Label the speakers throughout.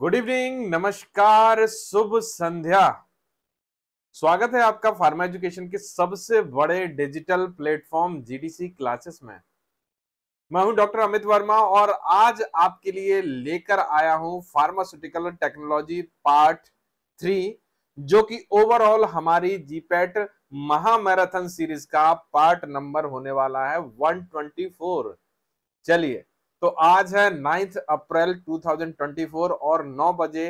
Speaker 1: Good evening नमस्कार शुभ संध्या स्वागत है आपका फार्मा एजुकेशन के सबसे बड़े डिजिटल प्लेटफॉर्म जीडीसी क्लासेस में मैं हूं डॉक्टर अमित वर्मा और आज आपके लिए लेकर आया हूं फार्मास्यूटिकल टेक्नोलॉजी पार्ट थ्री जो कि ओवरऑल हमारी जीपैट महामैराथन सीरीज का पार्ट नंबर होने वाला है 124 चलिए तो आज है नाइन्थ अप्रैल 2024 और 9 बजे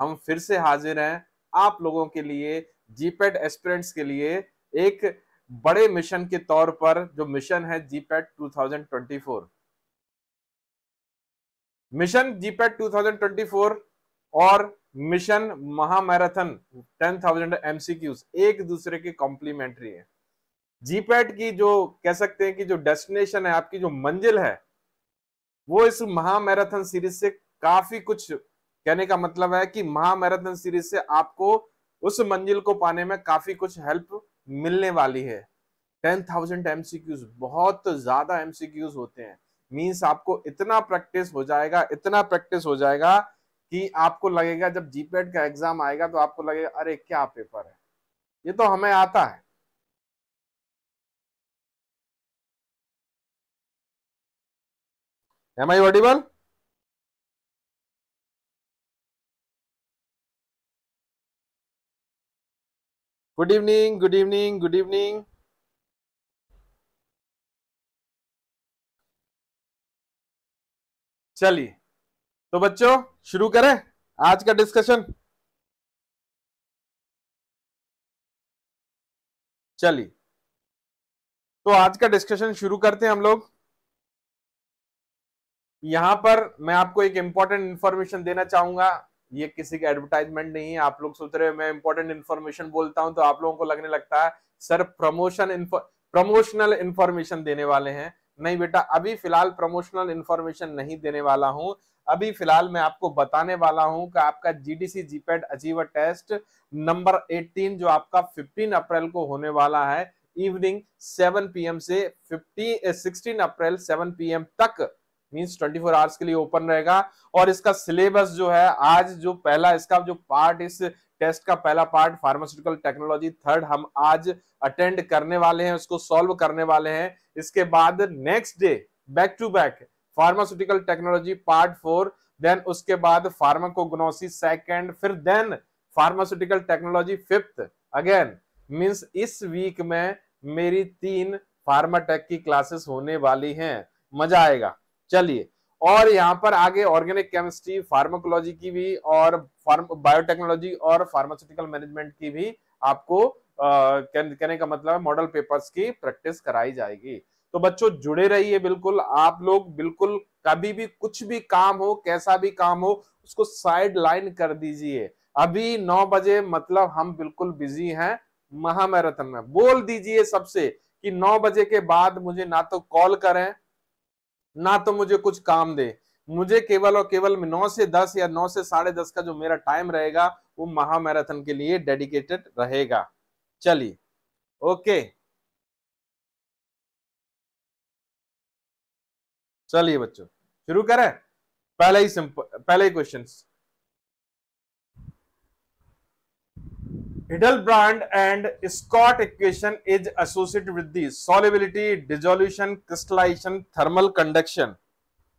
Speaker 1: हम फिर से हाजिर हैं आप लोगों के लिए जीपेट एस्पिरेंट्स के लिए एक बड़े मिशन के तौर पर जो मिशन है जीपेट 2024 मिशन जीपेट 2024 और मिशन महामैराथन 10,000 एमसीक्यूज एक दूसरे के कॉम्प्लीमेंट्री है जीपेट की जो कह सकते हैं कि जो डेस्टिनेशन है आपकी जो मंजिल है वो इस महामैराथन सीरीज से काफी कुछ कहने का मतलब है कि महामैराथन सीरीज से आपको उस मंजिल को पाने में काफी कुछ हेल्प मिलने वाली है टेन थाउजेंड एमसीक्यूज बहुत ज्यादा एमसीक्यूज होते हैं मीन्स आपको इतना प्रैक्टिस हो जाएगा इतना प्रैक्टिस हो जाएगा कि आपको लगेगा जब जीपेड का एग्जाम आएगा तो आपको लगेगा अरे क्या पेपर है ये तो हमें आता है
Speaker 2: am i audible good evening good evening good evening चलिए तो बच्चों शुरू करें आज का डिस्कशन चलिए तो आज का डिस्कशन शुरू
Speaker 1: करते हैं हम लोग यहां पर मैं आपको एक इंपॉर्टेंट इन्फॉर्मेशन देना चाहूंगा ये किसी का एडवर्टाइजमेंट नहीं है आप लोग सोच रहे मैं इंपॉर्टेंट इन्फॉर्मेशन बोलता हूं तो आप लोगों को लगने लगता है सर प्रमोशन प्रमोशनल इन्फॉर्मेशन देने वाले हैं नहीं बेटा अभी फिलहाल प्रमोशनल इन्फॉर्मेशन नहीं देने वाला हूँ अभी फिलहाल मैं आपको बताने वाला हूं कि आपका GDC GPAT achiever test number 18 जो आपका 15 अप्रैल को होने वाला है इवनिंग 7 पीएम से 15 16 अप्रैल 7 पीएम तक मीन्स 24 फोर आवर्स के लिए ओपन रहेगा और इसका सिलेबस जो है आज जो पहला इसका जो पार्ट इस टेस्ट का पहला पार्ट फार्मास्यूटिकल टेक्नोलॉजी थर्ड हम आज अटेंड करने वाले हैं उसको सॉल्व करने वाले हैं इसके बाद next day back to back pharmaceutical technology part four then उसके बाद फार्माकोग्नोसी सेकंड फिर then pharmaceutical technology fifth again means इस वीक में मेरी तीन फार्माटेक की क्लासेस होने वाली हैं मजा आएगा चलिए और यहाँ पर आगे ऑर्गेनिक केमिस्ट्री फार्माकोलॉजी की भी और फार्म बायोटेक्नोलॉजी और फार्मास्यूटिकल मैनेजमेंट की भी आपको कहने का मतलब है मॉडल पेपर्स की प्रैक्टिस कराई जाएगी तो बच्चों जुड़े रहिए बिल्कुल आप लोग बिल्कुल कभी भी कुछ भी काम हो कैसा भी काम हो उसको साइड लाइन कर दीजिए अभी नौ बजे मतलब हम बिल्कुल बिजी हैं महामैराथन में बोल दीजिए सबसे कि नौ बजे के बाद मुझे ना तो कॉल करें ना तो मुझे कुछ काम दे मुझे केवल और केवल नौ से दस या नौ से साढ़े दस का जो मेरा टाइम रहेगा वो महामैराथन के लिए डेडिकेटेड रहेगा चलिए ओके चलिए बच्चों शुरू करें पहले ही सिंपल पहले ही question Hildebrand and Scott equation is associate with the solubility dissolution crystallization thermal conduction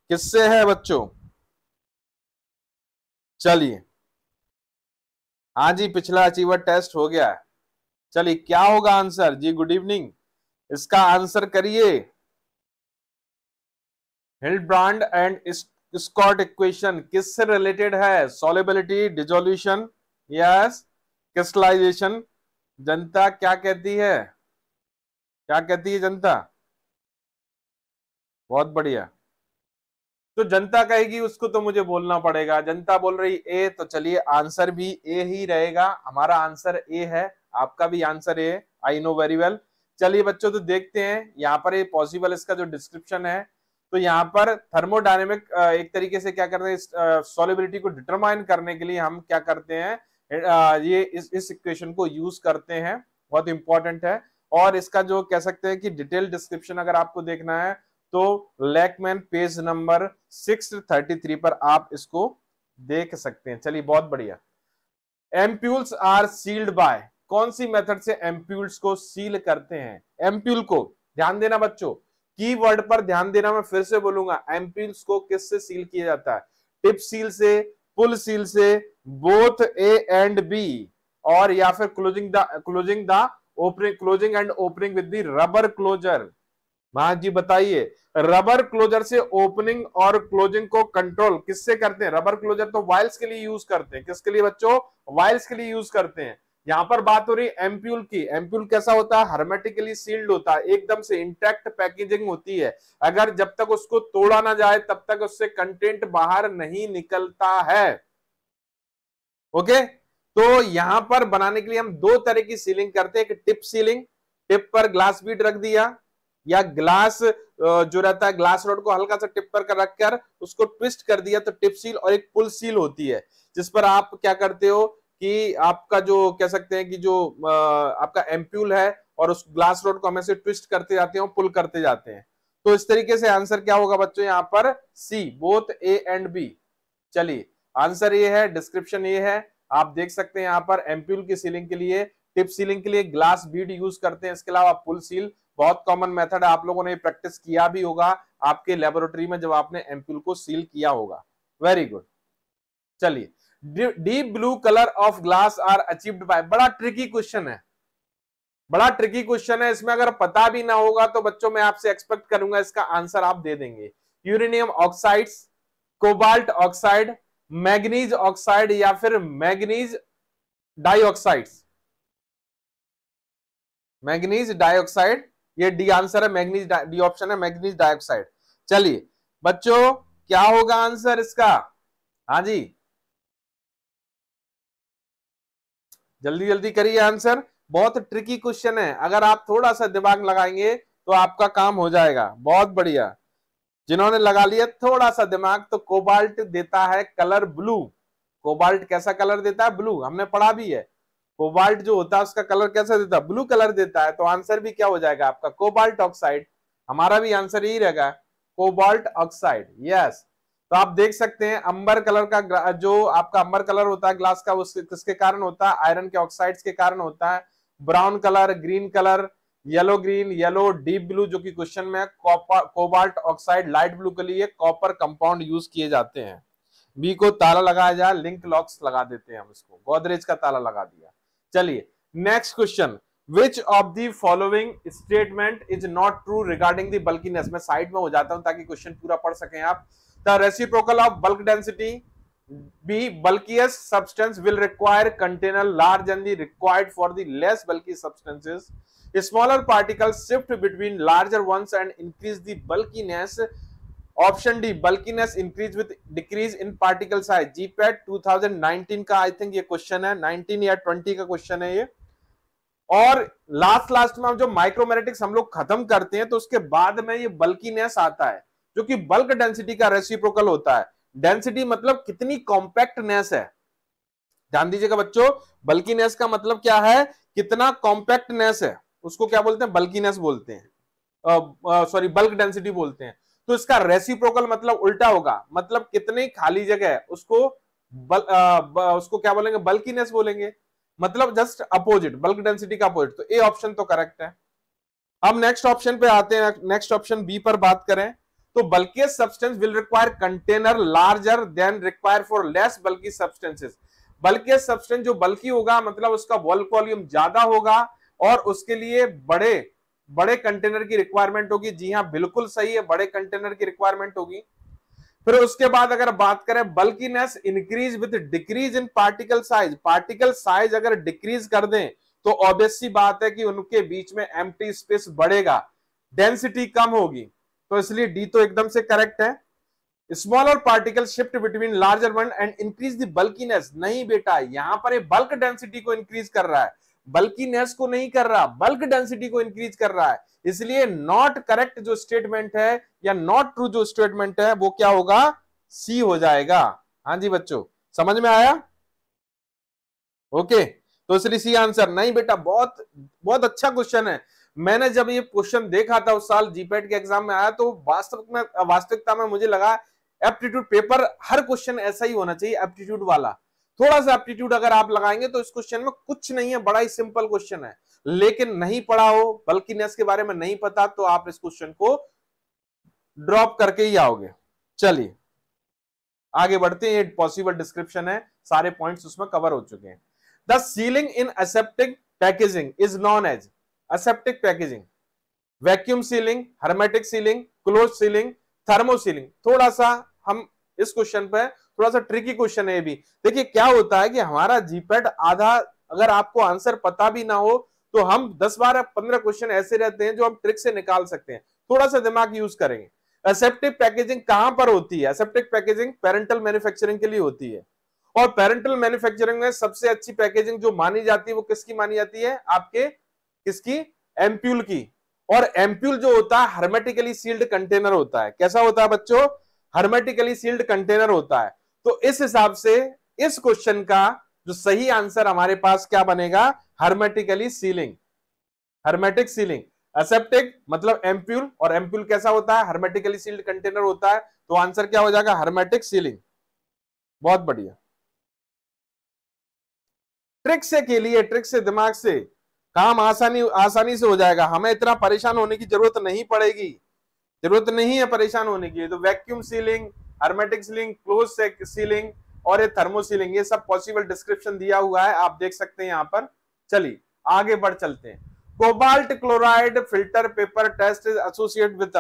Speaker 1: किससे है बच्चों चलिए हाँ जी पिछला अचीवर टेस्ट हो गया चलिए क्या होगा आंसर जी गुड इवनिंग इसका आंसर करिए ब्रांड एंड स्कॉट इक्वेशन किससे रिलेटेड है सॉलिबिलिटी डिजोल्यूशन यस क्रिस्टलाइजेशन जनता क्या कहती है क्या कहती है जनता बहुत बढ़िया तो जनता कहेगी उसको तो मुझे बोलना पड़ेगा जनता बोल रही ए तो चलिए आंसर भी ए ही रहेगा हमारा आंसर ए है आपका भी answer A I know very well चलिए बच्चों तो देखते हैं यहाँ पर ये पॉसिबल इसका जो डिस्क्रिप्शन है तो यहाँ पर थर्मोडायनेमिक एक तरीके से क्या करते हैं सॉलिबिलिटी को डिटरमाइन करने के लिए हम क्या करते हैं Uh, ये इस इस इक्वेशन को यूज करते हैं बहुत इंपॉर्टेंट है और इसका जो कह सकते हैं कि डिटेल डिस्क्रिप्शन अगर आपको देखना है तो Lachman page number six thirty three पर आप इसको देख सकते हैं चलिए बहुत बढ़िया एम्प्यूल्स आर सील्ड बाय कौन सी मेथड से एम्प्यूल्स को सील करते हैं एम्प्यूल को ध्यान देना बच्चों की वर्ड पर ध्यान देना मैं फिर से बोलूंगा एम्प्यूल्स को किससे सील किया जाता है टिप सील से पुल सील से बोथ ए एंड बी और या फिर closing the closing the opening closing and opening with the rubber closure महान जी बताइए रबर क्लोजर से ओपनिंग और क्लोजिंग को कंट्रोल किससे करते हैं रबर क्लोजर तो वाइल्स के लिए यूज करते हैं किसके लिए बच्चों वाइल्स के लिए यूज करते हैं यहां पर बात हो रही है एम्प्यूल की एम्प्यूल कैसा होता है हर्मेटिकली सील्ड होता है एकदम से इंटैक्ट पैकेजिंग होती है अगर जब तक उसको तोड़ा ना जाए तब तक उससे कंटेंट बाहर नहीं निकलता है ओके तो यहां पर बनाने के लिए हम दो तरह की सीलिंग करते हैं एक टिप सीलिंग टिप पर ग्लास बीट रख दिया या ग्लास जो रहता है ग्लास रोड को हल्का सा टिप पर कर रखकर उसको ट्विस्ट कर दिया तो टिप सील और एक पुल सील होती है जिस पर आप क्या करते हो कि आपका जो कह सकते हैं कि जो आपका एम्प्यूल है और उस ग्लास रोड को हम ऐसे ट्विस्ट करते जाते हैं और पुल करते जाते हैं तो इस तरीके से आंसर क्या होगा बच्चों यहाँ पर C both A and B चलिए आंसर ये है डिस्क्रिप्शन ये है आप देख सकते हैं यहाँ पर एम्प्यूल की सीलिंग के लिए टिप सीलिंग के लिए ग्लास बीड यूज करते हैं इसके अलावा पुल सील बहुत कॉमन मेथड है आप लोगों ने प्रैक्टिस किया भी होगा आपके लेबोरेटरी में जब आपने एम्प्यूल को सील किया होगा वेरी गुड चलिए deep blue colour of glass are achieved by बड़ा ट्रिकी क्वेश्चन है बड़ा ट्रिकी क्वेश्चन है इसमें अगर पता भी ना होगा तो बच्चों मैं आपसे एक्सपेक्ट करूंगा इसका आंसर आप दे देंगे uranium oxides cobalt oxide manganese oxide या फिर मैग्नीज डाइऑक्साइड मैग्नीज डाइऑक्साइड ये डी आंसर है मैग्नीज डी ऑप्शन है मैग्नीज डाइऑक्साइड चलिए बच्चों क्या होगा आंसर इसका हाँ जी जल्दी जल्दी करिए आंसर बहुत ट्रिकी क्वेश्चन है अगर आप थोड़ा सा दिमाग लगाएंगे तो आपका काम हो जाएगा बहुत बढ़िया जिन्होंने लगा लिया थोड़ा सा दिमाग तो कोबाल्ट देता है कलर ब्लू कोबाल्ट कैसा कलर देता है ब्लू हमने पढ़ा भी है कोबाल्ट जो होता है उसका कलर कैसा देता है ब्लू कलर देता है तो आंसर भी क्या हो जाएगा आपका कोबाल्ट ऑक्साइड हमारा भी आंसर यही रहेगा कोबाल्ट ऑक्साइड यस तो आप देख सकते हैं अंबर कलर का जो आपका अंबर कलर होता है ग्लास का उसके किसके कारण होता है आयरन के ऑक्साइड्स के कारण होता है brown colour green colour yellow green yellow deep blue जो कि क्वेश्चन में कोबाल्ट ऑक्साइड लाइट ब्लू के लिए कॉपर कंपाउंड यूज किए जाते हैं बी को ताला लगाया जाए लिंक लॉक्स लगा देते हैं हम इसको गोदरेज का ताला लगा दिया चलिए next question which of the following statement is not true regarding the bulkiness मैं साइड में हो जाता हूं ताकि क्वेश्चन पूरा पढ़ सके आप the reciprocal of bulk density B bulkier substance will require container large and the required for the less bulky substances smaller particle shift between larger ones and increase the bulkiness option D bulkiness increase with decrease in particle size GPAT 2019 का I think ये question है 19 या 20 का question है ये और last last में जो माइक्रोमैग्नेटिक्स हम लोग खत्म करते हैं तो उसके बाद में ये बल्कीनेस आता है जो कि बल्क डेंसिटी का रेसिप्रोकल होता है डेंसिटी मतलब कितनी कॉम्पैक्टनेस है ध्यान दीजिएगा बच्चों बल्कीनेस का मतलब क्या है कितना कॉम्पैक्टनेस है उसको क्या बोलते हैं बल्किनेस बोलते हैं सॉरी बल्क डेंसिटी बोलते हैं तो इसका रेसिप्रोकल मतलब उल्टा होगा मतलब कितनी खाली जगह है उसको बल, आ, ब, उसको क्या बोलेंगे बल्किनेस बोलेंगे मतलब जस्ट अपोजिट बल्क डेंसिटी का अपोजिट तो ए ऑप्शन तो करेक्ट है अब नेक्स्ट ऑप्शन पे आते हैं नेक्स्ट ऑप्शन बी पर बात करें तो bulky substance will require container larger than require for less bulky substances bulky substance जो बल्कि होगा मतलब उसका बल्क वॉल्यूम ज्यादा होगा और उसके लिए बड़े बड़े कंटेनर की रिक्वायरमेंट होगी जी हाँ बिल्कुल सही है बड़े कंटेनर की रिक्वायरमेंट होगी फिर उसके बाद अगर बात करें bulkiness increase with decrease in particle size particle size अगर डिक्रीज कर दें तो सी बात है कि उनके बीच में एम्प्टी स्पेस बढ़ेगा डेंसिटी कम होगी तो इसलिए डी तो एकदम से करेक्ट है smaller particle shift between larger one and increase the bulkiness नहीं बेटा यहां पर बल्क डेंसिटी को इंक्रीज कर रहा है बल्किनेस को नहीं कर रहा बल्क डेंसिटी को इंक्रीज कर रहा है इसलिए नॉट करेक्ट जो स्टेटमेंट है या नॉट ट्रू जो स्टेटमेंट है वो क्या होगा सी हो जाएगा हाँ जी बच्चों समझ में आया ओके तो इसलिए सी आंसर नहीं बेटा बहुत बहुत अच्छा क्वेश्चन है मैंने जब ये क्वेश्चन देखा था उस साल जीपेट के एग्जाम में आया तो वास्तविक में वास्तविकता में मुझे लगा एप्टीट्यूड पेपर हर क्वेश्चन ऐसा ही होना चाहिए एप्टीट्यूड वाला थोड़ा सा एप्टीट्यूड अगर आप लगाएंगे तो इस क्वेश्चन में कुछ नहीं है बड़ा ही सिंपल क्वेश्चन है लेकिन नहीं पढ़ा हो नेस के बारे में नहीं पता तो आप इस क्वेश्चन को ड्रॉप करके ही आओगे चलिए आगे बढ़ते हैं पॉसिबल डिस्क्रिप्शन है सारे पॉइंट्स उसमें कवर हो चुके हैं the sealing in aseptic packaging is non as aseptic packaging vacuum sealing hermetic sealing close sealing thermo sealing थोड़ा सा हम इस क्वेश्चन पे थोड़ा सा ट्रिकी क्वेश्चन है ये भी देखिए क्या होता है कि हमारा जीपेट आधा अगर आपको आंसर पता भी ना हो तो हम 10 बारह 15 क्वेश्चन ऐसे रहते हैं जो हम ट्रिक से निकाल सकते हैं थोड़ा सा दिमाग यूज करेंगे असेप्टिक पैकेजिंग कहां पर होती है असेप्टिक पैकेजिंग पेरेंटल मैन्युफैक्चरिंग के लिए होती है और पेरेंटल मैन्युफैक्चरिंग में सबसे अच्छी पैकेजिंग जो मानी जाती है वो किसकी मानी जाती है आपके किसकी एम्प्यूल की और एम्प्यूल जो होता है हर्मेटिकली सील्ड कंटेनर होता है कैसा होता है बच्चों हर्मेटिकली सील्ड कंटेनर होता है तो इस हिसाब से इस क्वेश्चन का जो सही आंसर हमारे पास क्या बनेगा hermetically sealing hermetic sealing aseptic मतलब एम्प्यूल और एम्प्यूल कैसा होता है हर्मेटिकली सील्ड कंटेनर होता है तो आंसर क्या हो जाएगा हर्मेटिक सीलिंग बहुत बढ़िया ट्रिक से के लिए ट्रिक से दिमाग से काम आसानी आसानी से हो जाएगा हमें इतना परेशान होने की जरूरत नहीं पड़ेगी जरूरत नहीं है परेशान होने की तो vacuum sealing hermetic sealing close sealing और ये थर्मो सीलिंग ये सब पॉसिबल डिस्क्रिप्शन दिया हुआ है आप देख सकते हैं यहाँ पर चलिए आगे बढ़ चलते हैं cobalt chloride filter paper test is associate with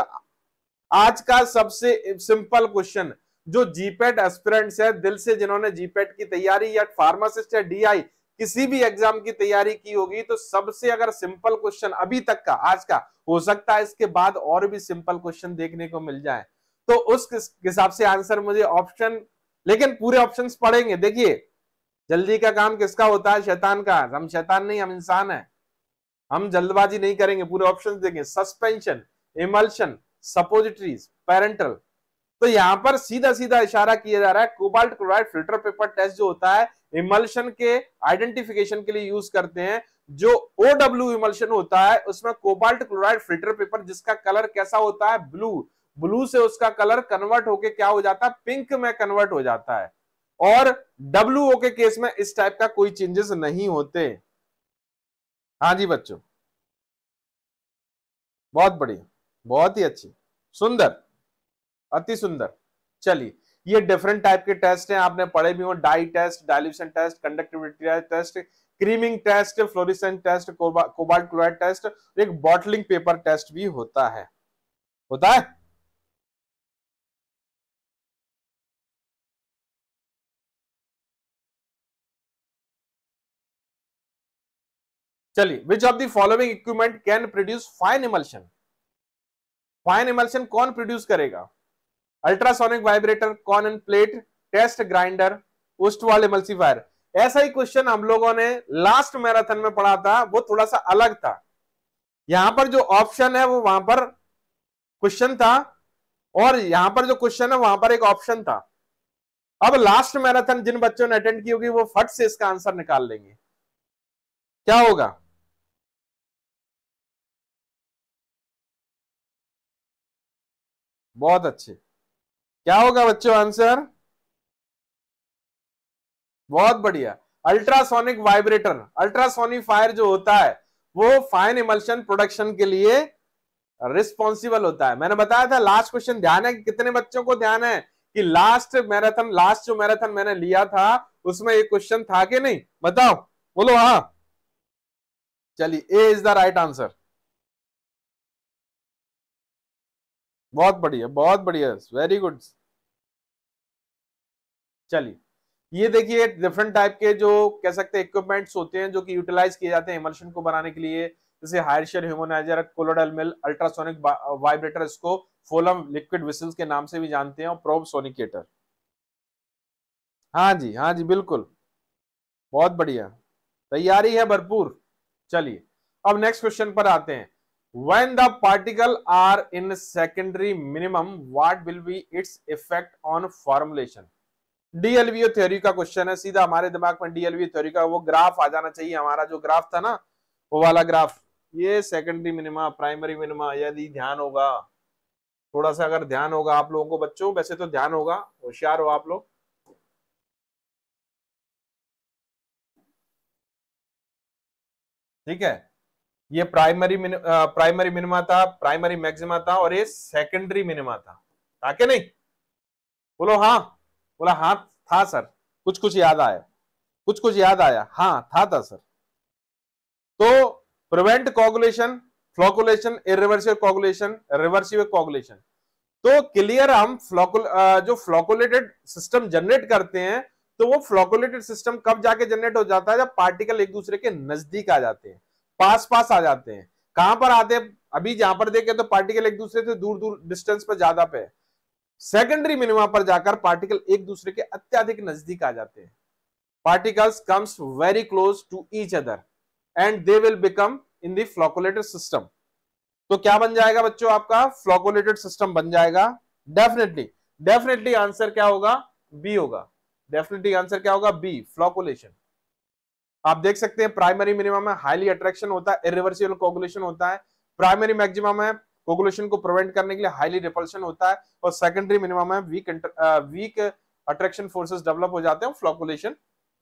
Speaker 1: आज का सबसे सिंपल क्वेश्चन जो जीपेट एस्पिरेंट्स है दिल से जिन्होंने जीपेट की तैयारी या फार्मासिस्ट है डीआई किसी भी एग्जाम की तैयारी की होगी तो सबसे अगर सिंपल क्वेश्चन अभी तक का आज का हो सकता है इसके बाद और भी सिंपल क्वेश्चन देखने को मिल जाए तो उस हिसाब से आंसर मुझे ऑप्शन लेकिन पूरे ऑप्शन पढ़ेंगे देखिए जल्दी का काम किसका होता है शैतान का हम शैतान नहीं हम इंसान है हम जल्दबाजी नहीं करेंगे पूरे ऑप्शन देंगे सस्पेंशन इमल्शन सपोजिटरीज पेरेंटल तो यहाँ पर सीधा सीधा इशारा किया जा रहा है cobalt chloride filter paper test जो होता है इमल्शन के आइडेंटिफिकेशन के लिए यूज करते हैं जो ओडब्ल्यू इमल्शन होता है उसमें कोबाल्ट क्लोराइड फिल्टर पेपर जिसका कलर कैसा होता है ब्लू ब्लू से उसका कलर कन्वर्ट होके क्या हो जाता है पिंक में कन्वर्ट हो जाता है और डब्ल्यू के केस में इस टाइप का कोई चेंजेस नहीं होते हाँ जी बच्चों बहुत बढ़िया बहुत ही अच्छी सुंदर अति सुंदर चलिए ये डिफरेंट टाइप के टेस्ट हैं आपने पढ़े भी हो dye test dilution test conductivity test creaming test fluorescent test cobalt chloride test एक बॉटलिंग पेपर टेस्ट भी होता है होता है चलिए which of the following equipment can produce fine emulsion fine emulsion कौन प्रोड्यूस करेगा ultrasonic vibrator cone and plate test grinder उस्ट वाले मल्सीफायर ऐसा ही क्वेश्चन हम लोगों ने लास्ट मैराथन में पढ़ा था वो थोड़ा सा अलग था यहां पर जो ऑप्शन है वो वहां पर क्वेश्चन था और यहां पर जो क्वेश्चन है वहां पर एक ऑप्शन था अब लास्ट मैराथन जिन बच्चों ने अटेंड की होगी वो फट से इसका आंसर निकाल लेंगे क्या होगा बहुत अच्छे क्या होगा बच्चों आंसर बहुत बढ़िया अल्ट्रासोनिक वाइब्रेटर अल्ट्रासोनिक फायर जो होता है वो फाइन इमल्शन प्रोडक्शन के लिए रिस्पॉन्सिबल होता है मैंने बताया था लास्ट क्वेश्चन ध्यान है कितने बच्चों को ध्यान है कि लास्ट मैराथन लास्ट जो मैराथन मैंने लिया था उसमें एक क्वेश्चन था कि नहीं बताओ बोलो हाँ
Speaker 2: चलिए A is the right answer
Speaker 1: बहुत बढ़िया बहुत बढ़िया वेरी गुड चलिए ये देखिए डिफरेंट टाइप के जो कह सकते हैं इक्विपमेंट्स होते हैं जो कि यूटिलाइज किए जाते हैं इमर्शन को बनाने के लिए जैसे हायरशर homogenizer colloidal mill ultrasonic vibrator इसको फोलम लिक्विड विसल्स के नाम से भी जानते हैं और प्रोब सोनिकेटर हाँ जी हाँ जी बिल्कुल बहुत बढ़िया तैयारी है भरपूर चलिए अब नेक्स्ट क्वेश्चन पर आते हैं when the particle are in secondary minimum what will be its effect on formulation DLVO theory का क्वेश्चन है सीधा हमारे दिमाग में डीएलवीओ थ्योरी का वो ग्राफ आ जाना चाहिए हमारा जो ग्राफ था ना वो वाला ग्राफ ये सेकेंडरी मिनिमा प्राइमरी मिनिमा यदि ध्यान होगा थोड़ा सा अगर ध्यान होगा आप लोगों को बच्चों वैसे तो ध्यान होगा होशियार हो आप लोग ठीक है ये प्राइमरी प्राइमरी मिनिमा था प्राइमरी मैक्सिमा था और ये सेकेंडरी मिनिमा था ताकि नहीं बोलो हाँ बोला हाँ था सर कुछ कुछ याद आया कुछ कुछ याद आया हाँ था था सर तो prevent coagulation flocculation reversible coagulation reversible coagulation तो क्लियर हम फ्लोकुल जो फ्लोकुलेटेड सिस्टम जनरेट करते हैं तो वो फ्लोकुलेटेड सिस्टम कब जाके जनरेट हो जाता है जब पार्टिकल एक दूसरे के नजदीक आ जाते हैं पास पास आ जाते हैं कहां पर आते हैं अभी जहां पर देखे तो पार्टिकल एक दूसरे से दूर दूर डिस्टेंस पर ज्यादा पे सेकेंडरी मिनिमा पर जाकर पार्टिकल एक दूसरे के अत्यधिक नजदीक आ जाते हैं particles comes very close to each other and they will become in the system तो क्या बन जाएगा बच्चों आपका फ्लॉकोलेटेड सिस्टम बन जाएगा डेफिनेटली डेफिनेटली आंसर क्या होगा बी होगा डेफिनेटली आंसर क्या होगा बी फ्लॉकोलेशन आप देख सकते हैं प्राइमरी मिनिमम है हाईली अट्रैक्शन होता है इरिवर्सिबल कोगुलेशन होता है प्राइमरी मैक्सिमम है कोगुलेशन को प्रिवेंट करने के लिए हाईली रिपल्शन होता है और सेकेंडरी मिनिमम है weak weak attraction forces develop हो जाते हैं फ्लॉकुलेशन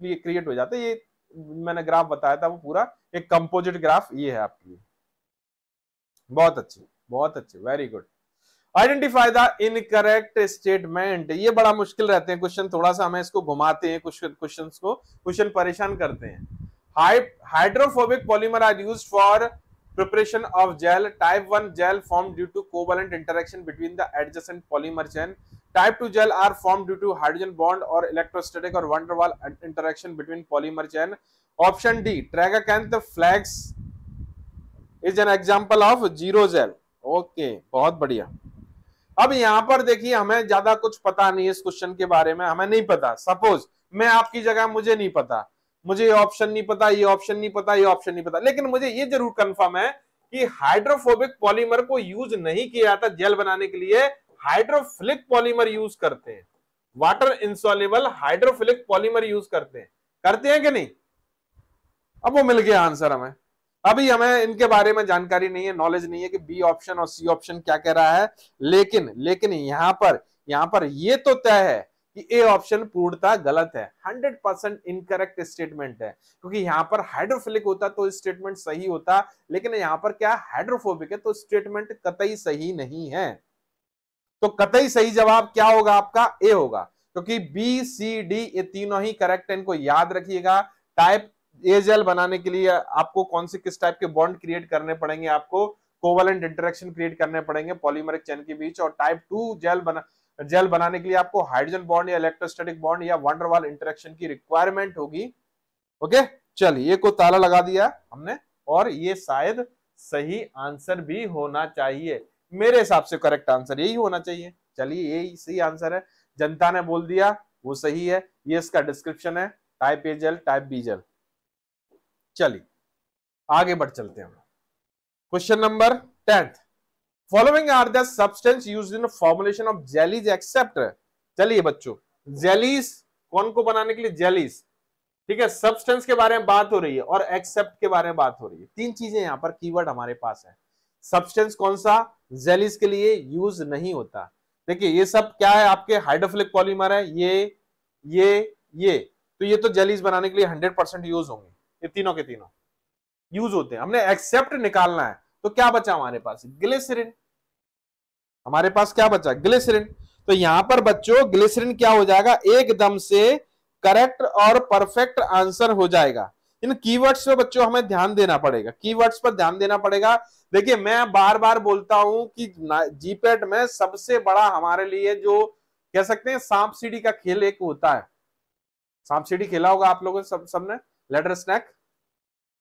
Speaker 1: क्रिएट हो जाते हैं ये मैंने ग्राफ बताया था वो पूरा एक कंपोजिट ग्राफ ये है आपके लिए बहुत अच्छी बहुत अच्छी very good identify the incorrect statement ये बड़ा मुश्किल रहते हैं क्वेश्चन थोड़ा सा हमें इसको घुमाते हैं कुछ क्वेश्चन को क्वेश्चन परेशान करते हैं hydrophobic polymer are use for preparation of gel type one gel form due to covalent interaction between the adjacent polymer chain type two gel are form due to hydrogen bond और electrostatic और van der Waals interaction between polymer chain option D ट्रेगा फ्लैक्स is an example of xerogel okay बहुत बढ़िया अब यहाँ पर देखिए हमें ज्यादा कुछ पता नहीं है इस क्वेश्चन के बारे में हमें नहीं पता सपोज मैं आपकी जगह मुझे नहीं पता मुझे ये ऑप्शन नहीं पता ये ऑप्शन नहीं पता ये ऑप्शन नहीं पता लेकिन मुझे ये जरूर कंफर्म है कि हाइड्रोफोबिक पॉलीमर को यूज नहीं किया जाता जेल बनाने के लिए हाइड्रोफिलिक पॉलीमर यूज करते हैं water insoluble hydrophilic polymer use करते हैं करते हैं कि नहीं अब वो मिल गया आंसर हमें अभी हमें इनके बारे में जानकारी नहीं है नॉलेज नहीं है कि बी ऑप्शन और सी ऑप्शन क्या कह रहा है लेकिन लेकिन यहाँ पर यहाँ पर यह तो तय है कि ए ऑप्शन पूर्णता गलत है 100% परसेंट इनकरेक्ट स्टेटमेंट है क्योंकि यहां पर हाइड्रोफिलिक होता तो स्टेटमेंट सही होता लेकिन यहाँ पर क्या हाइड्रोफोबिक है तो स्टेटमेंट कतई सही नहीं है तो कतई सही जवाब क्या होगा आपका ए होगा क्योंकि बी सी डी ये तीनों ही करेक्ट है इनको याद रखिएगा टाइप ए जेल बनाने के लिए आपको कौन से किस टाइप के बॉन्ड क्रिएट करने पड़ेंगे आपको कोवलेंट इंटरेक्शन क्रिएट करने पड़ेंगे पॉलीमरिक चेन के बीच और टाइप टू जेल बना जेल बनाने के लिए आपको हाइड्रोजन बॉन्ड या इलेक्ट्रोस्टेटिक बॉन्ड या वंडरवाल इंटरेक्शन की रिक्वायरमेंट होगी ओके चलिए को ताला लगा दिया हमने और ये शायद सही आंसर भी होना चाहिए मेरे हिसाब से करेक्ट आंसर यही होना चाहिए चलिए यही सही आंसर है जनता ने बोल दिया वो सही है ये इसका डिस्क्रिप्शन है type A gel type B gel चलिए आगे बढ़ चलते हैं question number tenth following are the substance used in formulation of jellies except चलिए बच्चों जेलीज कौन को बनाने के लिए जेलीज ठीक है सब्सटेंस के बारे में बात हो रही है और एक्सेप्ट के बारे में बात हो रही है तीन चीजें यहां पर कीवर्ड हमारे पास है सब्सटेंस कौन सा जेलीज के लिए यूज नहीं होता देखिए ये सब क्या है आपके हाइड्रोफिलिक पॉलीमर है ये ये ये तो ये तो जेलीज बनाने के लिए हंड्रेड परसेंट यूज होंगे ये तीनों के तीनों यूज होते हैं हमने एक्सेप्ट निकालना है तो क्या बचा हमारे पास ग्लिसरिन हमारे पास क्या बचा ग्लिसरिन तो यहां पर बच्चों ग्लिसरिन क्या हो जाएगा एकदम से करेक्ट और परफेक्ट आंसर हो जाएगा इन कीवर्ड्स पर बच्चों हमें ध्यान देना पड़ेगा कीवर्ड्स पर ध्यान देना पड़ेगा देखिए मैं बार बार बोलता हूं कि जीपेट में सबसे बड़ा हमारे लिए जो कह सकते हैं सांप सीढ़ी का खेल एक होता है सांप सीढ़ी खेला होगा आप लोगों सब सबने लेडर स्नैक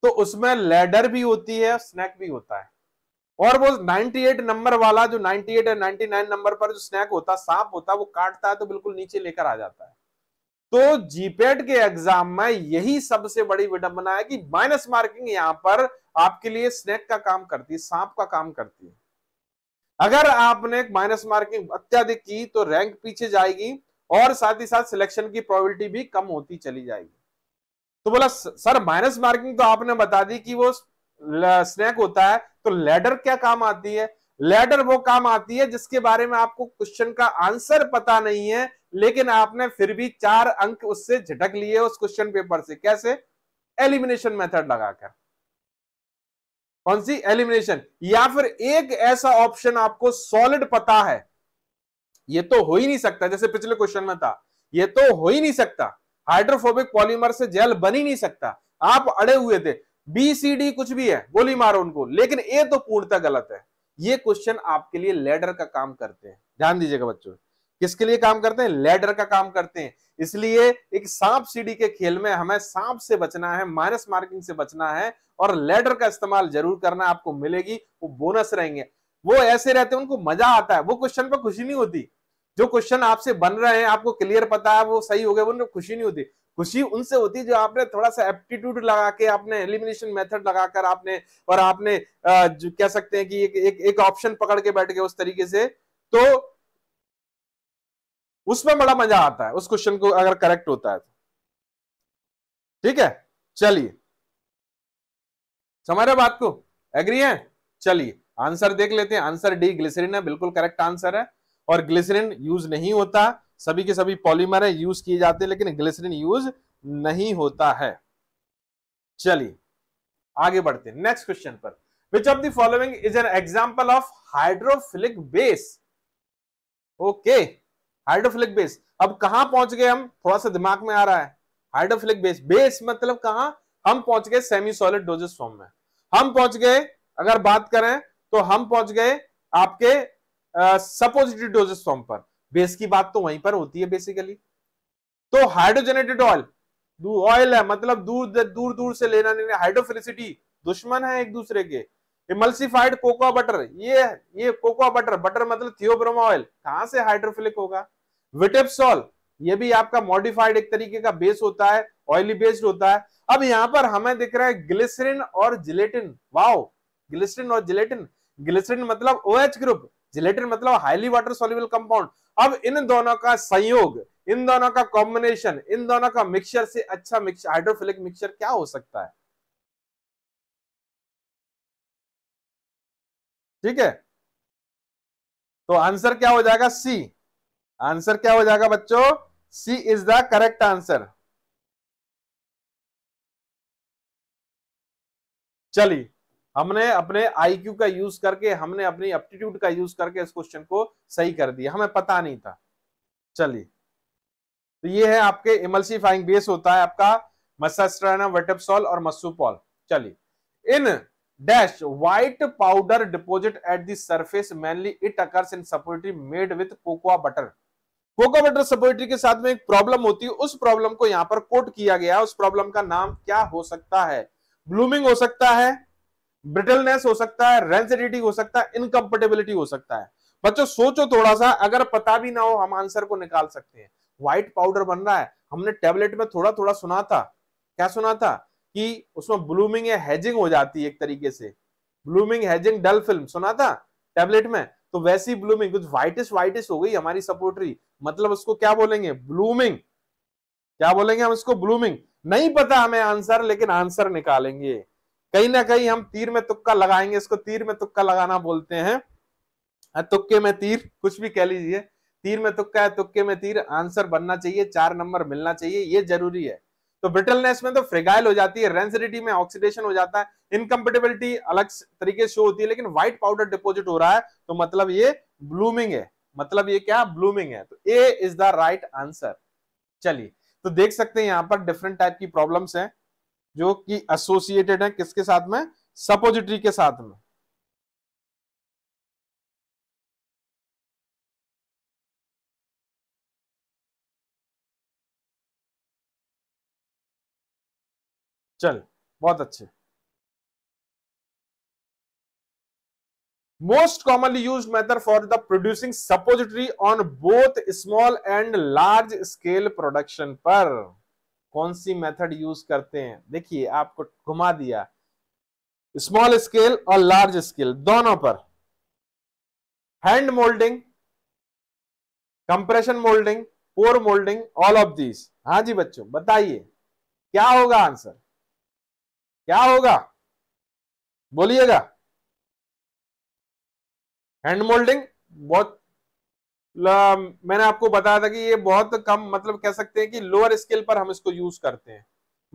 Speaker 1: तो उसमें लेडर भी होती है स्नैक भी होता है और वो 98 नंबर वाला जो 98 और 99 नंबर पर जो स्नैक होता है सांप होता है वो काटता है तो बिल्कुल नीचे लेकर आ जाता है तो जीपेट के एग्जाम में यही सबसे बड़ी विडंबना है कि माइनस मार्किंग यहां पर आपके लिए स्नैक का काम करती है सांप का काम करती है अगर आपने माइनस मार्किंग अत्याधिक की तो रैंक पीछे जाएगी और साथ ही साथ सिलेक्शन की प्रोबेबिलिटी भी कम होती चली जाएगी तो बोला सर माइनस मार्किंग तो आपने बता दी कि वो स्नैक होता है तो लेडर क्या काम आती है लेडर वो काम आती है जिसके बारे में आपको क्वेश्चन का आंसर पता नहीं है लेकिन आपने फिर भी चार अंक उससे झटक लिए उस क्वेश्चन पेपर से कैसे एलिमिनेशन मेथड लगाकर कौन सी एलिमिनेशन या फिर एक ऐसा ऑप्शन आपको सॉलिड पता है ये तो हो ही नहीं सकता जैसे पिछले क्वेश्चन में था ये तो हो ही नहीं सकता हाइड्रोफोबिक पॉलीमर से जेल बन ही नहीं सकता आप अड़े हुए थे बी सी डी कुछ भी है गोली मारो उनको लेकिन ए तो पूर्णतः गलत है ये क्वेश्चन आपके लिए लेडर का काम करते हैं ध्यान दीजिएगा बच्चों किसके लिए काम करते हैं लेडर का काम करते हैं इसलिए एक सांप सीढ़ी के खेल में हमें सांप से बचना है माइनस मार्किंग से बचना है और लेडर का इस्तेमाल जरूर करना आपको मिलेगी वो बोनस रहेंगे वो ऐसे रहते हैं उनको मजा आता है वो क्वेश्चन पर खुशी नहीं होती जो क्वेश्चन आपसे बन रहे हैं आपको क्लियर पता है वो सही हो गए वो खुशी नहीं होती खुशी उनसे होती जो आपने थोड़ा सा एप्टीट्यूड लगा के आपने एलिमिनेशन मेथड लगाकर आपने और आपने जो कह सकते हैं कि एक एक एक ऑप्शन पकड़ के बैठ गए उस तरीके से तो उसमें बड़ा मजा आता है उस क्वेश्चन को अगर करेक्ट होता है तो। ठीक है चलिए समझ रहे बात को एग्री है चलिए आंसर देख लेते हैं आंसर डी ग्लिसरीन है बिल्कुल करेक्ट आंसर है और ग्लिसरीन यूज नहीं होता सभी के सभी पॉलीमर है यूज किए जाते हैं लेकिन ग्लिसरिन यूज नहीं होता है चलिए आगे बढ़ते नेक्स्ट क्वेश्चन पर which of the following is an example of hydrophilic base okay hydrophilic base अब कहां पहुंच गए हम थोड़ा सा दिमाग में आ रहा है हाइड्रोफिलिक बेस बेस मतलब कहा हम पहुंच गए सेमी सॉलिड डोजेस फॉर्म में हम पहुंच गए अगर बात करें तो हम पहुंच गए आपके सपोजिटरी डोजेस फॉर्म पर बेस की बात तो वहीं पर होती है बेसिकली तो हाइड्रोजेनेटेड ऑयल ऑयल है मतलब दूर दूर दूर से लेना नहीं हाइड्रोफिलिसिटी दुश्मन है एक दूसरे के इमल्सिफाइड कोकोआ बटर ये ये कोकोआ बटर बटर मतलब थियोब्रोमा ऑयल कहां से हाइड्रोफिलिक होगा विटेपसॉल ये भी आपका मॉडिफाइड एक तरीके का बेस होता है ऑयली बेस्ड होता है अब यहां पर हमें दिख रहा है ग्लिसरिन और जिलेटिन वाओ ग्लिसरिन और जिलेटिन ग्लिसरिन मतलब ओ OH ग्रुप जिलेटिन मतलब हाईली वाटर सोल्यूबल कंपाउंड अब इन दोनों का संयोग इन दोनों का कॉम्बिनेशन इन दोनों का मिक्सचर से अच्छा मिक्सर हाइड्रोफिलिक मिक्सचर क्या हो सकता है
Speaker 2: ठीक है तो आंसर क्या हो जाएगा सी आंसर क्या हो जाएगा बच्चों C is the correct answer चलिए
Speaker 1: हमने अपने आईक्यू का यूज करके हमने अपनी एप्टीट्यूड का यूज करके इस क्वेश्चन को सही कर दिया हमें पता नहीं था चलिए तो ये है आपके इमल्सिफाइंग बेस होता है आपका मसास्ट्राना वेटेपसॉल और मसूपॉल चलिए in dash white powder deposit at the surface mainly it occurs in suppository made with cocoa butter cocoa butter suppository के साथ में एक प्रॉब्लम होती है उस प्रॉब्लम को यहां पर कोट किया गया उस प्रॉब्लम का नाम क्या हो सकता है ब्लूमिंग हो सकता है ब्रिटलनेस हो सकता है रेंसिडिटी हो सकता है इनकम्फर्टेबिलिटी हो सकता है बच्चों सोचो थोड़ा सा अगर पता भी ना हो हम आंसर को निकाल सकते हैं व्हाइट पाउडर बन रहा है हमने टेबलेट में थोड़ा थोड़ा सुना था क्या सुना था कि उसमें ब्लूमिंग या हेजिंग हो जाती है एक तरीके से ब्लूमिंग हेजिंग डल फिल्म सुना था टेबलेट में तो वैसी ब्लूमिंग कुछ व्हाइटिस व्हाइटिस हो गई हमारी सपोर्टरी मतलब उसको क्या बोलेंगे ब्लूमिंग क्या बोलेंगे हम इसको ब्लूमिंग नहीं पता हमें आंसर लेकिन आंसर निकालेंगे कहीं ना कहीं हम तीर में तुक्का लगाएंगे इसको तीर में तुक्का लगाना बोलते हैं हाँ, तुक्के में तीर कुछ भी कह लीजिए तीर में तुक्का है तुक्के में तीर आंसर बनना चाहिए चार नंबर मिलना चाहिए ये जरूरी है तो ब्रिटलनेस में तो फ्रेगाइल हो जाती है रेंसिडिटी में ऑक्सीडेशन हो जाता है इनकम्पेटेबिलिटी अलग तरीके से शो होती है लेकिन व्हाइट पाउडर डिपोजिट हो रहा है तो मतलब ये ब्लूमिंग है मतलब ये क्या ब्लूमिंग है तो A is the right answer चलिए तो देख सकते हैं यहाँ पर डिफरेंट टाइप की प्रॉब्लम्स हैं जो कि एसोसिएटेड है किसके साथ में सपोजिटरी के साथ में
Speaker 2: चल बहुत अच्छे
Speaker 1: most commonly use method for the producing suppository on both small and large scale production पर कौन सी मेथड यूज करते हैं देखिए आपको घुमा दिया स्मॉल स्केल और लार्ज स्केल दोनों पर hand moulding compression moulding pour moulding all of these हाँ जी बच्चों बताइए क्या होगा आंसर क्या होगा बोलिएगा हैंड मोल्डिंग बहुत मैंने आपको बताया था कि ये बहुत कम मतलब कह सकते हैं कि लोअर स्केल पर हम इसको यूज करते हैं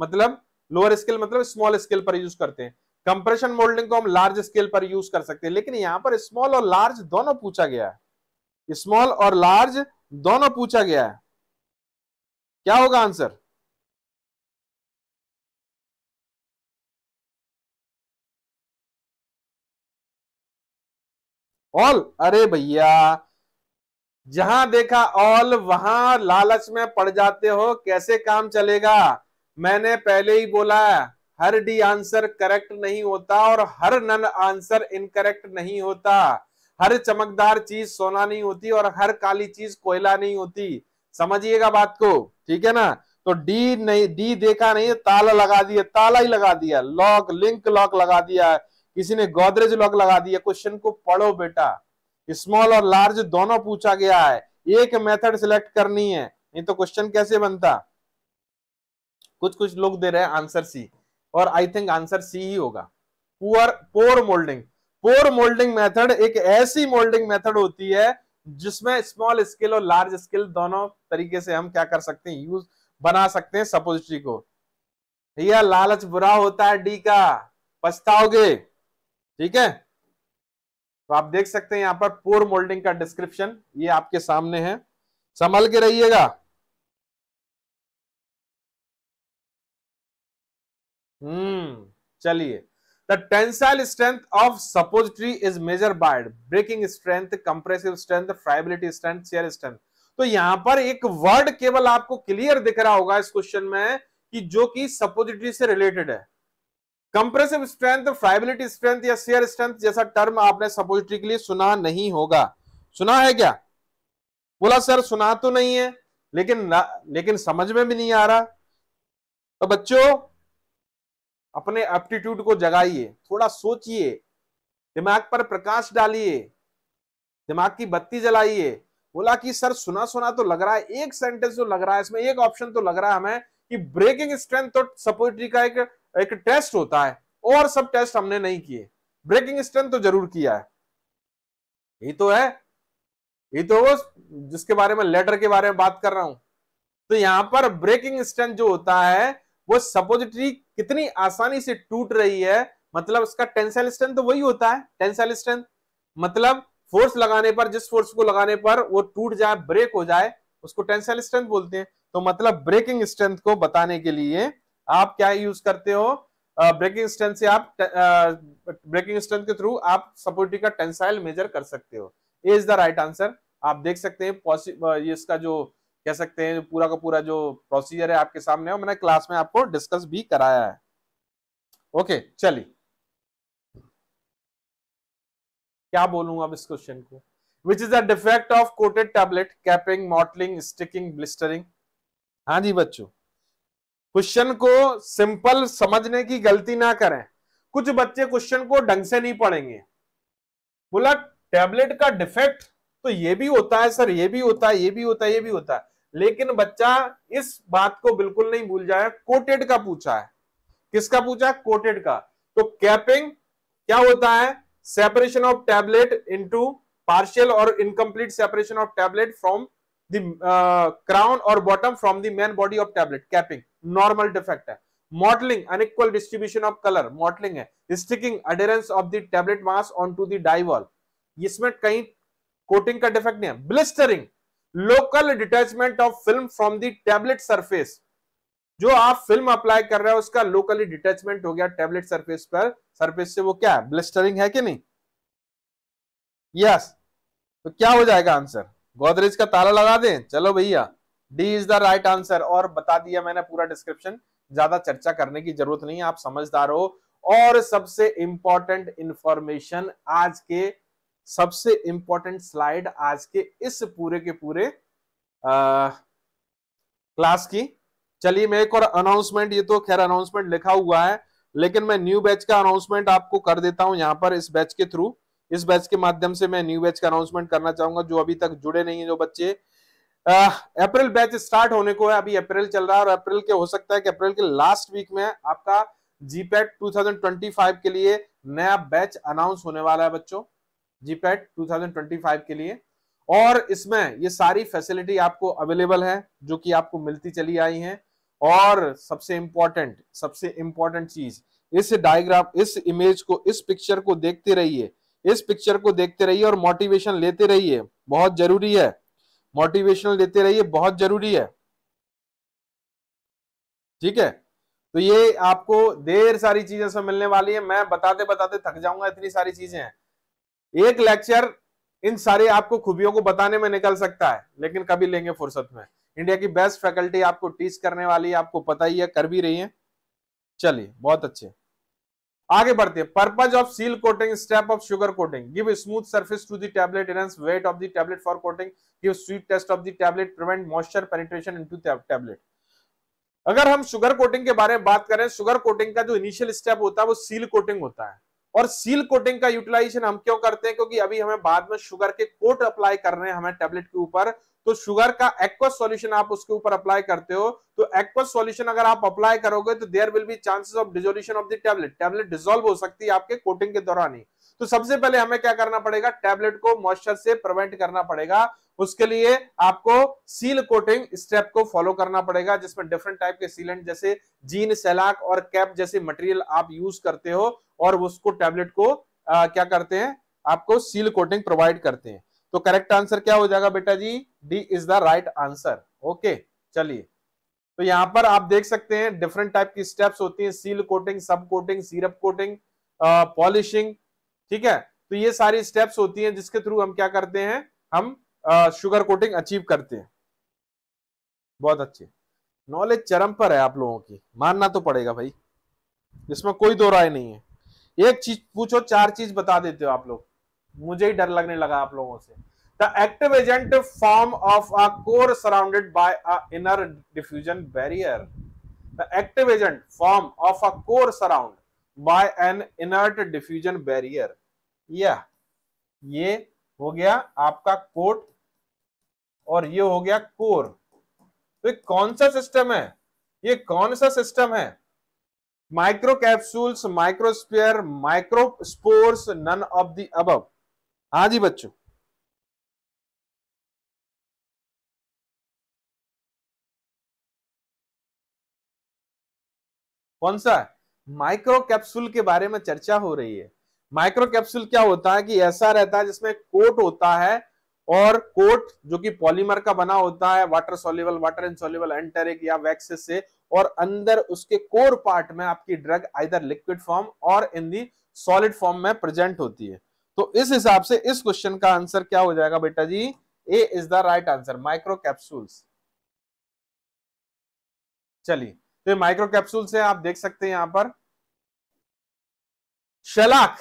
Speaker 1: मतलब लोअर स्केल मतलब स्मॉल स्केल पर यूज करते हैं कंप्रेशन मोल्डिंग को हम लार्ज स्केल पर यूज कर सकते हैं लेकिन यहां पर स्मॉल और लार्ज दोनों पूछा गया है स्मॉल और लार्ज दोनों पूछा गया है क्या होगा आंसर ऑल अरे भैया जहां देखा ऑल वहां लालच में पड़ जाते हो कैसे काम चलेगा मैंने पहले ही बोला हर डी आंसर करेक्ट नहीं होता और हर नन आंसर इनकरेक्ट नहीं होता हर चमकदार चीज सोना नहीं होती और हर काली चीज कोयला नहीं होती समझिएगा बात को ठीक है ना तो डी नहीं डी देखा नहीं ताला लगा दिया ताला ही लगा दिया लॉक लिंक लॉक लगा दिया किसी ने गोदरेज लॉक लगा दिया क्वेश्चन को पढ़ो बेटा स्मॉल और लार्ज दोनों पूछा गया है एक मेथड सिलेक्ट करनी है नहीं तो क्वेश्चन कैसे बनता कुछ कुछ लोग दे रहे हैं आंसर सी और आई थिंक आंसर सी ही होगा pour pour moulding pour moulding method एक ऐसी मोल्डिंग मेथड होती है जिसमें स्मॉल स्केल और लार्ज स्केल दोनों तरीके से हम क्या कर सकते हैं यूज बना सकते हैं सपोजिटरी को भैया लालच बुरा होता है डी का पछताओगे ठीक है तो आप देख सकते हैं यहां पर पोर मोल्डिंग का डिस्क्रिप्शन ये आपके सामने है संभल के रहिएगा हम्म चलिए the tensile strength of suppository is measure by breaking strength compressive strength friability strength shear strength तो यहां पर एक वर्ड केवल आपको क्लियर दिख रहा होगा इस क्वेश्चन में कि जो कि सपोजिट्री से रिलेटेड है कंप्रेसिव स्ट्रेंथ फ्राइबिलिटी स्ट्रेंथ या सियर स्ट्रेंथ जैसा टर्म आपने सपोजिटिकली सुना नहीं होगा सुना है क्या बोला सर सुना तो नहीं है लेकिन लेकिन समझ में भी नहीं आ रहा तो बच्चों अपने एप्टीट्यूड को जगाइए थोड़ा सोचिए दिमाग पर प्रकाश डालिए दिमाग की बत्ती जलाइए बोला कि सर सुना सुना तो लग रहा है एक सेंटेंस तो लग रहा है इसमें एक ऑप्शन तो लग रहा है हमें कि ब्रेकिंग स्ट्रेंथ तो सपोजिटरी का एक एक टेस्ट होता है और सब टेस्ट हमने नहीं किए ब्रेकिंग स्ट्रेंथ तो जरूर किया है ये तो है ये तो वो जिसके बारे में लेटर के बारे में बात कर रहा हूं तो यहां पर ब्रेकिंग स्ट्रेंथ जो होता है वो सपोजिटरी कितनी आसानी से टूट रही है मतलब उसका टेंसाइल स्ट्रेंथ तो वही होता है टेंसाइल स्ट्रेंथ मतलब फोर्स लगाने पर जिस फोर्स को लगाने पर वो टूट जाए ब्रेक हो जाए उसको टेंसाइल स्ट्रेंथ बोलते हैं तो मतलब ब्रेकिंग स्ट्रेंथ को बताने के लिए आप क्या यूज करते हो ब्रेकिंग स्ट्रेंथ से आप ब्रेकिंग स्ट्रेंथ के थ्रू आप सपोर्टी का टेंसाइल मेजर कर सकते हो A is the right answer आप देख सकते हैं पॉसिबल इसका जो कह सकते हैं पूरा का पूरा जो प्रोसीजर है आपके सामने है मैंने क्लास में आपको डिस्कस भी कराया है ओके चलिए क्या बोलूंगा अब इस क्वेश्चन को which is the defect of coated tablet capping mottling sticking blistering हाँ जी बच्चों क्वेश्चन को सिंपल समझने की गलती ना करें कुछ बच्चे क्वेश्चन को ढंग से नहीं पढ़ेंगे बोला टैबलेट का डिफेक्ट तो ये भी होता है सर ये भी होता है ये भी होता है ये भी होता है लेकिन बच्चा इस बात को बिल्कुल नहीं भूल जाए कोटेड का पूछा है किसका पूछा है कोटेड का तो कैपिंग क्या होता है separation of tablet into partial और incomplete separation of tablet from the crown और bottom from the main body of tablet capping normal defect है mottling unequal distribution of colour mottling है sticking adherence of the tablet mass on to the die wall इसमें कहीं coating का defect नहीं है blistering local detachment of film from the tablet surface जो आप film apply कर रहे हो उसका लोकली डिटैचमेंट हो गया टैबलेट सरफेस पर सरफेस से वो क्या है ब्लिस्टरिंग है कि नहीं यस yes. तो क्या हो जाएगा आंसर गोदरेज का ताला लगा दें चलो भैया D is the right answer और बता दिया मैंने पूरा डिस्क्रिप्शन ज्यादा चर्चा करने की जरूरत नहीं है आप समझदार हो और सबसे इंपॉर्टेंट इंफॉर्मेशन आज के सबसे इंपॉर्टेंट स्लाइड आज के इस पूरे के पूरे आ, क्लास की चलिए मैं एक और अनाउंसमेंट ये तो खैर अनाउंसमेंट लिखा हुआ है लेकिन मैं न्यू बैच का अनाउंसमेंट आपको कर देता हूं यहाँ पर इस बैच के थ्रू इस बैच के माध्यम से मैं न्यू बैच का अनाउंसमेंट करना चाहूंगा जो अभी तक जुड़े नहीं है जो बच्चे अप्रैल बैच स्टार्ट होने को है अभी अप्रैल चल रहा है और अप्रैल के हो सकता है कि अप्रैल के लास्ट वीक में आपका जीपैट 2025 के लिए नया बैच अनाउंस होने वाला है बच्चों जीपैट 2025 के लिए और इसमें ये सारी फैसिलिटी आपको अवेलेबल है जो कि आपको मिलती चली आई है और सबसे इम्पोर्टेंट सबसे इम्पोर्टेंट चीज इस डायग्राम इस इमेज को इस पिक्चर को देखते रहिए इस पिक्चर को देखते रहिए और मोटिवेशन लेते रहिए बहुत जरूरी है मोटिवेशनल देते रहिए बहुत जरूरी है ठीक है तो ये आपको देर सारी चीजें से मिलने वाली है मैं बताते बताते थक जाऊंगा इतनी सारी चीजें हैं एक लेक्चर इन सारी आपको खूबियों को बताने में निकल सकता है लेकिन कभी लेंगे फुर्सत में इंडिया की बेस्ट फैकल्टी आपको टीच करने वाली है आपको पता ही है कर भी रही है चलिए बहुत अच्छे आगे बढ़ते हैं purpose of seal coating step of sugar coating give smooth surface to the tablet in weight of the tablet for coating give sweet taste of the tablet prevent moisture penetration into the tablet अगर हम sugar coating के बारे में बात करें sugar coating का जो initial step होता है वो सील कोटिंग होता है और सील कोटिंग का यूटिलाइजेशन हम क्यों करते हैं क्योंकि अभी हमें बाद में शुगर के कोट अप्लाई कर रहे हैं हमें टेबलेट के ऊपर तो शुगर का एक्वस सॉल्यूशन आप उसके ऊपर अप्लाई करते हो तो एक्वस सॉल्यूशन अगर आप अप्लाई करोगे तो there will be chances of dissolution of the tablet tablet dissolve हो सकती है आपके कोटिंग के दौरान ही तो सबसे पहले हमें क्या करना पड़ेगा टैबलेट को मॉइस्चर से प्रिवेंट करना पड़ेगा उसके लिए आपको सील कोटिंग स्टेप को फॉलो करना पड़ेगा जिसमें डिफरेंट टाइप के सीलेंट जैसे जीन सेलाक और कैप जैसे मटेरियल आप यूज करते हो और उसको टैबलेट को आ, क्या करते हैं आपको सील कोटिंग प्रोवाइड करते हैं तो करेक्ट आंसर क्या हो जाएगा बेटा जी D is the right answer okay चलिए तो यहाँ पर आप देख सकते हैं डिफरेंट टाइप की स्टेप्स होती हैं seal coating sub coating syrup coating polishing ठीक है तो ये सारी स्टेप्स होती हैं जिसके थ्रू हम क्या करते हैं हम शुगर कोटिंग अचीव करते हैं बहुत अच्छे नॉलेज चरम पर है आप लोगों की मानना तो पड़ेगा भाई इसमें कोई दो राय नहीं है एक चीज पूछो चार चीज बता देते हो आप लोग मुझे ही डर लगने लगा आप लोगों से the active agent form of a core surrounded by a inner diffusion barrier the active agent form of a core surround by an inert diffusion barrier या ये हो गया आपका कोट और ये हो गया कोर तो ये कौन सा सिस्टम है ये कौन सा सिस्टम है microcapsules microsphere microspores none of the अब हाँ जी बच्चों कौन सा है माइक्रो कैप्सूल के बारे में चर्चा हो रही है माइक्रो कैप्सूल क्या होता है कि ऐसा रहता है जिसमें कोट होता है और कोट जो कि पॉलीमर का बना होता है water soluble water insoluble enteric या वैक्सेस से और अंदर उसके कोर पार्ट में आपकी ड्रग आइदर लिक्विड फॉर्म और इन दी सॉलिड फॉर्म में प्रेजेंट होती है तो इस हिसाब से इस क्वेश्चन का आंसर क्या हो जाएगा बेटा जी A is the right answer microcapsules चलिए तो माइक्रो कैप्सूल्स है आप देख सकते हैं यहां पर shellac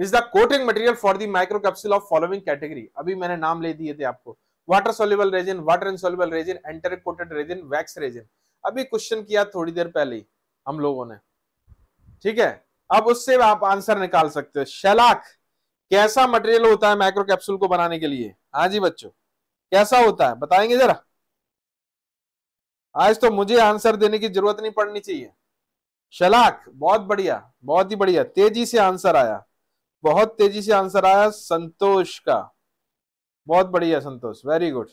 Speaker 1: is the coating material for the capsule of following category अभी मैंने नाम ले दिए थे आपको water soluble resin water insoluble resin enter coated resin wax resin अभी क्वेश्चन किया थोड़ी देर पहले ही हम लोगों ने ठीक है अब उससे आप आंसर निकाल सकते हो शलाख कैसा मटेरियल होता है माइक्रो कैप्सूल को बनाने के लिए हाँ जी बच्चों कैसा होता है बताएंगे जरा आज तो मुझे आंसर देने की जरूरत नहीं पड़नी चाहिए शलाख बहुत बढ़िया बहुत ही बढ़िया तेजी से आंसर आया बहुत तेजी से आंसर आया संतोष का बहुत बढ़िया संतोष वेरी गुड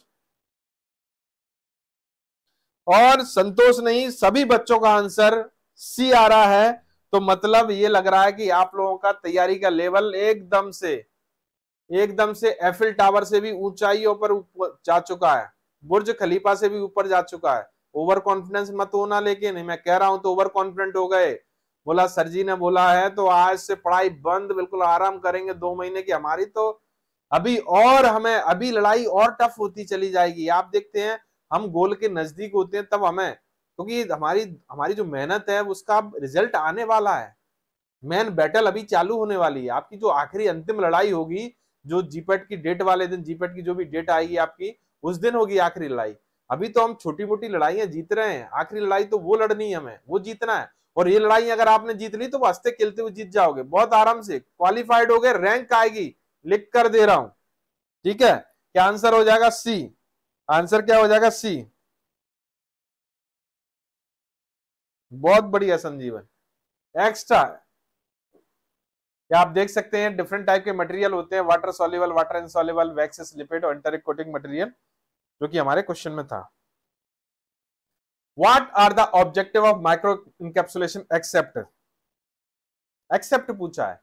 Speaker 1: और संतोष नहीं सभी बच्चों का आंसर सी आ रहा है तो मतलब ये लग रहा है कि आप लोगों का तैयारी का लेवल एकदम से एकदम से एफिल टावर से भी ऊंचाइयों पर ऊपर जा चुका है बुर्ज खलीफा से भी ऊपर जा चुका है ओवर कॉन्फिडेंस मत होना लेकिन मैं कह रहा हूं तो ओवर कॉन्फिडेंट हो गए बोला सर जी ने बोला है तो आज से पढ़ाई बंद बिल्कुल आराम करेंगे दो महीने की हमारी तो अभी और हमें अभी लड़ाई और टफ होती चली जाएगी आप देखते हैं हम गोल के नजदीक होते हैं तब हमें क्योंकि तो हमारी हमारी जो मेहनत है उसका रिजल्ट आने वाला है मैन बैटल अभी चालू होने वाली है आपकी जो आखिरी अंतिम लड़ाई होगी जो जीपेट की डेट वाले दिन जीपेट की जो भी डेट आएगी आपकी उस दिन होगी आखिरी लड़ाई अभी तो हम छोटी मोटी लड़ाइया जीत रहे हैं आखिरी लड़ाई तो वो लड़नी है हमें वो जीतना है और ये लड़ाई अगर आपने जीत ली तो हंसते खेलते हुए जीत जाओगे बहुत आराम से क्वालिफाइड हो गए रैंक आएगी लिख कर दे रहा हूं ठीक है क्या आंसर हो जाएगा सी आंसर क्या हो जाएगा सी बहुत बढ़िया संजीवन एक्स्ट्रा क्या आप देख सकते हैं डिफरेंट टाइप के मटेरियल होते हैं water soluble water insoluble waxes lipid और इंटरिक कोटिंग मटेरियल जो कि हमारे क्वेश्चन में था what are the objective of microencapsulation except except पूछा है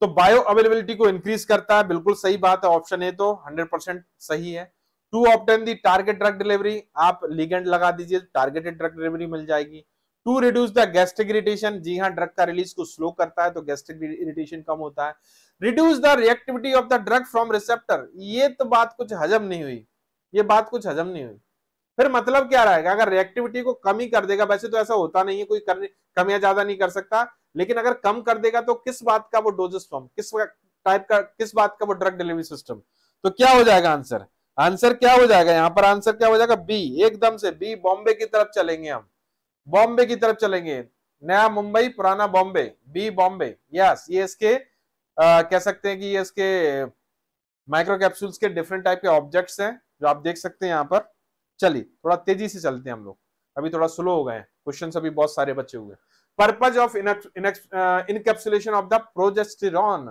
Speaker 1: तो बायो अवेलेबिलिटी को इंक्रीज करता है बिल्कुल सही बात है ऑप्शन ए तो 100% सही है to obtain the target drug delivery आप लिगेंड लगा दीजिए टारगेटेड ड्रग डिलीवरी मिल जाएगी to reduce the gastric irritation जी हाँ ड्रग का रिलीज को स्लो करता है तो गैस्ट्रिक इरिटेशन कम होता है reduce the reactivity of the drug from receptor ये तो बात कुछ हजम नहीं हुई ये बात कुछ हजम नहीं हुई फिर मतलब क्या रहेगा अगर रिएक्टिविटी को कम ही कर देगा वैसे तो ऐसा होता नहीं है कोई कमियां ज्यादा नहीं कर सकता लेकिन अगर कम कर देगा तो किस बात का वो डोजेस फॉर्म किस टाइप का किस बात का वो ड्रग डिलीवरी सिस्टम तो क्या हो जाएगा आंसर आंसर क्या हो जाएगा यहाँ पर आंसर क्या हो जाएगा बी एकदम से बी बॉम्बे की तरफ चलेंगे हम बॉम्बे की तरफ चलेंगे नया मुंबई पुराना बॉम्बे बी बॉम्बे यस ये इसके आ, कह सकते हैं कि ये इसके माइक्रो कैप्सूल्स के डिफरेंट टाइप के ऑब्जेक्ट्स हैं जो आप देख सकते हैं यहाँ पर चलिए थोड़ा तेजी से चलते हैं हम लोग अभी थोड़ा स्लो हो गए क्वेश्चन अभी बहुत सारे बचे हुए purpose of encapsulation of the progesterone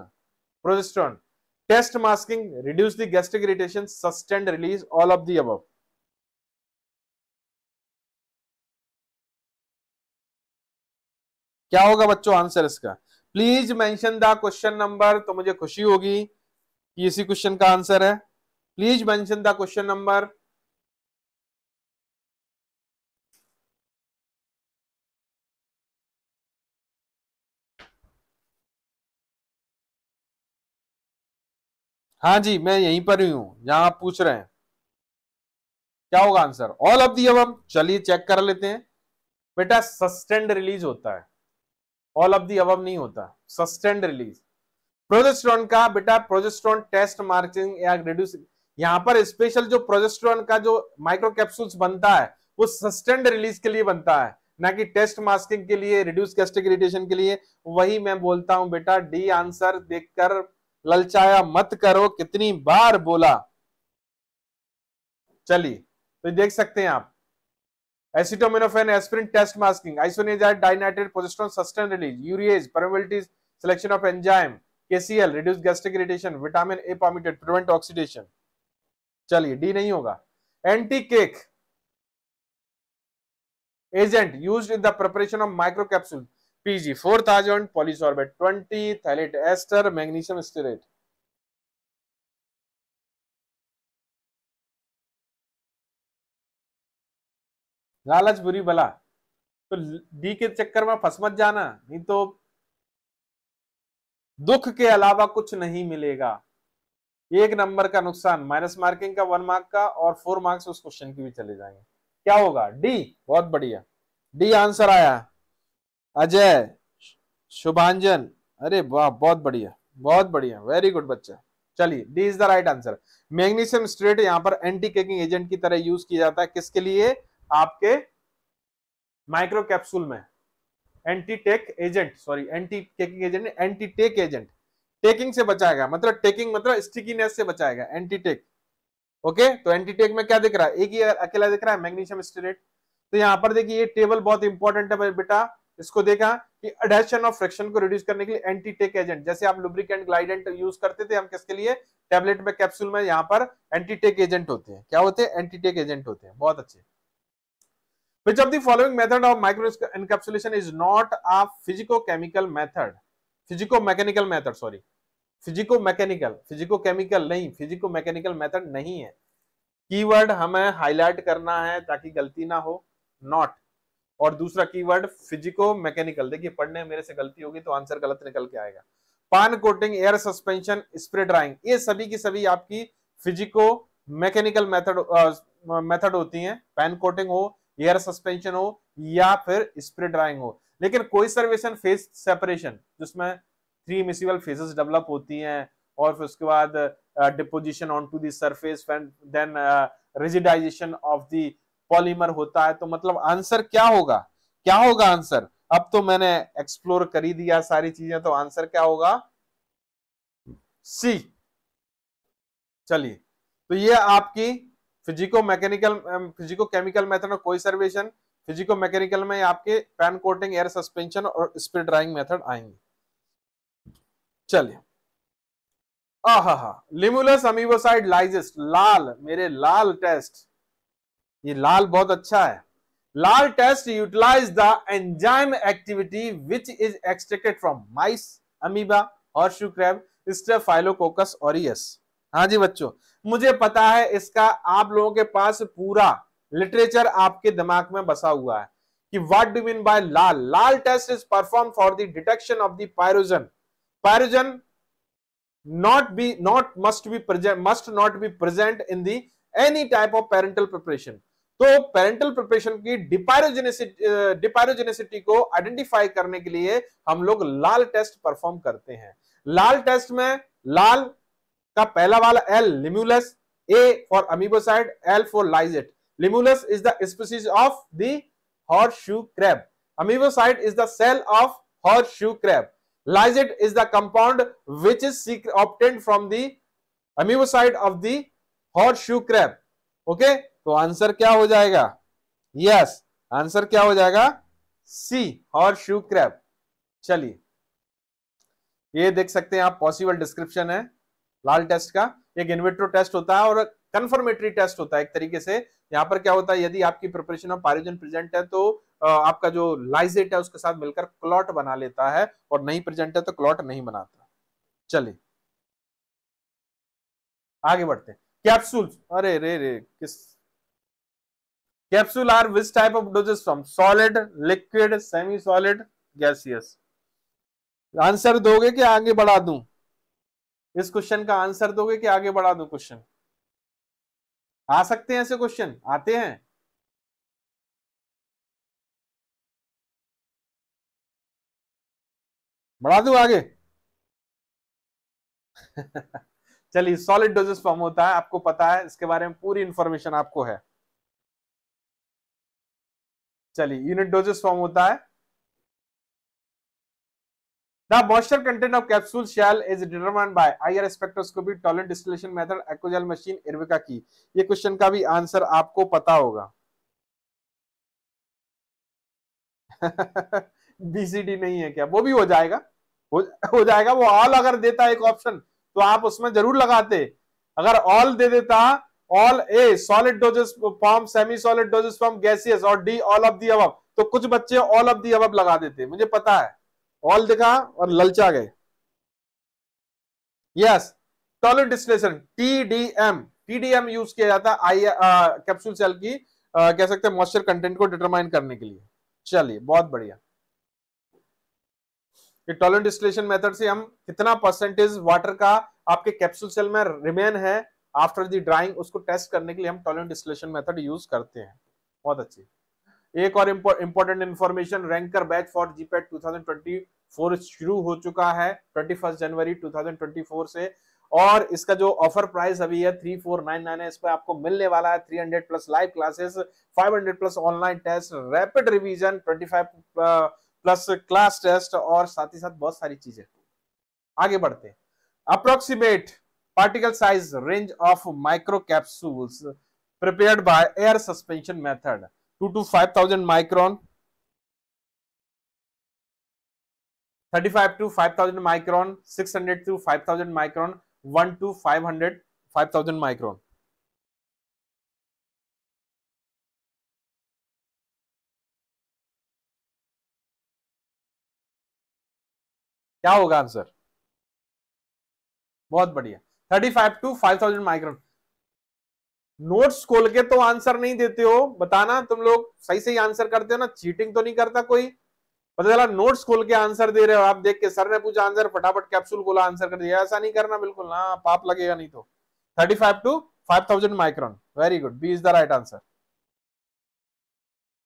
Speaker 1: progesterone taste masking reduce the gastric irritation sustained release all of the above क्या होगा बच्चों आंसर इसका please mention the question number तो मुझे खुशी होगी कि इसी क्वेश्चन का आंसर है please mention the question number हाँ जी मैं यहीं पर ही हूं जहां आप पूछ रहे हैं क्या होगा आंसर ऑल ऑफ दी अब चलिए चेक कर लेते हैं बेटा सस्टेंड रिलीज होता है ऑल ऑफ दी अब नहीं होता सस्टेंड रिलीज प्रोजेस्ट्रॉन का बेटा प्रोजेस्ट्रॉन टेस्ट मार्किंग या रिड्यूस यहां पर स्पेशल जो प्रोजेस्ट्रॉन का जो माइक्रो कैप्सूल्स बनता है वो सस्टेंड रिलीज के लिए बनता है ना कि टेस्ट मास्किंग के लिए रिड्यूस कैस्टिक इरिटेशन के लिए वही मैं बोलता हूं बेटा डी आंसर देखकर ललचाया मत करो कितनी बार बोला चलिए तो देख सकते हैं आप acetaminophen aspirin taste masking isoniazid dinitrate progesterone sustain release urease permeability selection of enzyme KCL reduce gastric irritation vitamin A palmitate prevent oxidation चलिए डी नहीं होगा anti cake agent used in the preparation of micro microcapsule PG four thousand polysorbate twenty phthalate ester magnesium stearate
Speaker 2: लालच बुरी बला
Speaker 1: तो D के चक्कर में फंस मत जाना नहीं तो दुख के अलावा कुछ नहीं मिलेगा एक नंबर का नुकसान माइनस मार्किंग का वन मार्क का और फोर मार्क्स उस क्वेश्चन की भी चले जाएंगे क्या होगा डी बहुत बढ़िया डी आंसर आया अजय शुभांजन अरे वाह बहुत बढ़िया बहुत बढ़िया वेरी गुड बच्चा चलिए D is the right answer magnesium stearate यहां पर एंटी केकिंग एजेंट की तरह यूज किया जाता है किसके लिए आपके माइक्रो कैप्सूल में anti tack agent sorry anti tacking agent anti tack agent tacking से बचाएगा मतलब टेकिंग मतलब स्टिकीनेस से बचाएगा एंटी टेक ओके तो एंटी टेक में क्या दिख रहा है एक ही अकेला दिख रहा है मैग्नीशियम स्ट्रेट तो यहां पर देखिए ये टेबल बहुत इंपॉर्टेंट है बेटा इसको देखा कि एडेशन ऑफ फ्रिक्शन को रिड्यूस करने के लिए एंटी टेक एजेंट जैसे आप लुब्रिकेंट ग्लाइडेंट यूज करते थे हम किसके लिए टेबलेट में कैप्सूल में यहां पर एंटी टेक एजेंट होते हैं क्या होते हैं एंटी टेक एजेंट होते हैं बहुत अच्छे which of the following method of microencapsulation is not a physico chemical method physico mechanical method sorry physico mechanical physico chemical नहीं फिजिको मैकेनिकल मैथड नहीं है की वर्ड हमें हाईलाइट करना है ताकि गलती ना हो नॉट और दूसरा कीवर्ड फिजिको मैकेनिकल देखिए पढ़ने में मेरे से गलती होगी तो आंसर गलत निकल के आएगा pan coating air suspension spray drying ये सभी की सभी आपकी फिजिको मैकेनिकल मेथड मेथड होती हैं पैन कोटिंग हो एयर सस्पेंशन हो या फिर स्प्रे ड्राइंग हो लेकिन कोई सर्वेशन फेज सेपरेशन जिसमें थ्री मिसिबल फेजेस डेवलप होती हैं और फिर उसके बाद deposition on to surface then rigidization of the polymer होता है तो मतलब आंसर क्या होगा क्या होगा आंसर अब तो मैंने एक्सप्लोर कर ही दिया सारी चीजें तो आंसर क्या होगा सी चलिए तो ये आपकी physico mechanical physico chemical method और कोई सर्वेशन फिजिको मैकेनिकल में आपके पैन कोटिंग एयर सस्पेंशन और स्पीड ड्राइंग मेथड आएंगे चलिए आहा हा लिमुलस अमीबोसाइड लाइजेस्ट लाल मेरे लाल टेस्ट ये लाल बहुत अच्छा है LAL test utilize the enzyme activity which is extracted from mice amoeba और शुक्रैब स्टेफाइलोकोकस ओरियस हाँ जी बच्चों मुझे पता है इसका आप लोगों के पास पूरा लिटरेचर आपके दिमाग में बसा हुआ है कि what do mean by LAL LAL test is perform for the detection of the pyrogen pyrogen not B not must be present must not be present in the any type of parental preparation तो parental preparation की depyrogenicity डिपायरोजेनेसिटी को identify करने के लिए हम लोग लाल test perform करते हैं लाल टेस्ट में लाल का पहला वाला L limulus A for amoebocyte L for lysate limulus is the species of the horseshoe crab amoebocyte is the cell of horseshoe crab lysate is the compound which is obtained from the amoebocyte of the horseshoe crab okay तो answer क्या हो जाएगा yes answer क्या हो जाएगा सी और शू Krebs चलिए ये देख सकते हैं आप पॉसिबल डिस्क्रिप्शन है लाल टेस्ट का एक इन्वेट्रो टेस्ट होता है और कंफर्मेटरी टेस्ट होता है एक तरीके से यहां पर क्या होता है यदि आपकी प्रिपरेशन ऑफ पारिजन प्रेजेंट है तो आपका जो लाइजेट है उसके साथ मिलकर क्लॉट बना लेता है और नहीं प्रेजेंट है तो क्लॉट नहीं बनाता चलिए आगे बढ़ते कैप्सूल अरे रे रे किस Capsule are which type of doses from solid, liquid, semi-solid, gaseous. Answer दोगे कि आगे बढ़ा दूं? इस क्वेश्चन का आंसर दोगे कि आगे बढ़ा दूं क्वेश्चन
Speaker 2: आ सकते हैं ऐसे क्वेश्चन आते हैं बढ़ा दू आगे
Speaker 1: चलिए सॉलिड डोजेस फॉर्म होता है आपको पता है इसके बारे में पूरी इंफॉर्मेशन आपको है चलिए यूनिट डोजेस फॉर्म होता है the moisture content of capsule shell is determined by IR spectroscopy toluene distillation method aquagel machine इरविका की ये क्वेश्चन का भी आंसर आपको पता होगा बीसीडी नहीं है क्या वो भी हो जाएगा हो जाएगा वो ऑल अगर देता एक ऑप्शन तो आप उसमें जरूर लगाते अगर ऑल दे देता all a solid dosage form semi solid dosage form gaseous और डी ऑल ऑफ दी अब तो कुछ बच्चे ऑल ऑफ दी अबब लगा देते मुझे पता है ऑल दिखा और ललचा गए yes toluene distillation TDM TDM use किया जाता है आई कैप्सूल सेल की आ, uh, कह सकते हैं मॉइस्चर कंटेंट को डिटरमाइन करने के लिए चलिए बहुत बढ़िया टॉलेंट डिस्टिलेशन मेथड से हम कितना परसेंटेज वाटर का आपके कैप्सूल सेल में रिमेन है आफ्टर दी ड्राइंग उसको टेस्ट करने के लिए हम टॉलेंट डिस्टिलेशन मेथड यूज करते हैं बहुत अच्छी एक और important information ranker batch for GPAT 2024 शुरू हो चुका है 21 जनवरी 2024 से और इसका जो ऑफर प्राइस अभी है थ्री फोर नाइन नाइन है इस पर आपको मिलने वाला है 300 plus live classes 500 plus online test rapid revision 25 plus class test और साथ ही साथ बहुत सारी चीजें आगे बढ़ते approximate particle size range of micro capsule prepared by air suspension method two to five thousand micron thirty five to five thousand micron six hundred to five thousand micron one to five hundred five thousand micron
Speaker 2: क्या होगा answer
Speaker 1: बहुत बढ़िया thirty five to five thousand micron notes खोल के तो answer नहीं देते हो बताना तुम लोग सही सही आंसर करते हो ना चीटिंग तो नहीं करता कोई पता चला नोट्स खोल के आंसर दे रहे हो आप देख के सर ने पूछा आंसर फटाफट कैप्सूल खोला आंसर कर दिया ऐसा नहीं करना बिल्कुल ना पाप लगेगा नहीं तो thirty five to five thousand micron very good B is the right answer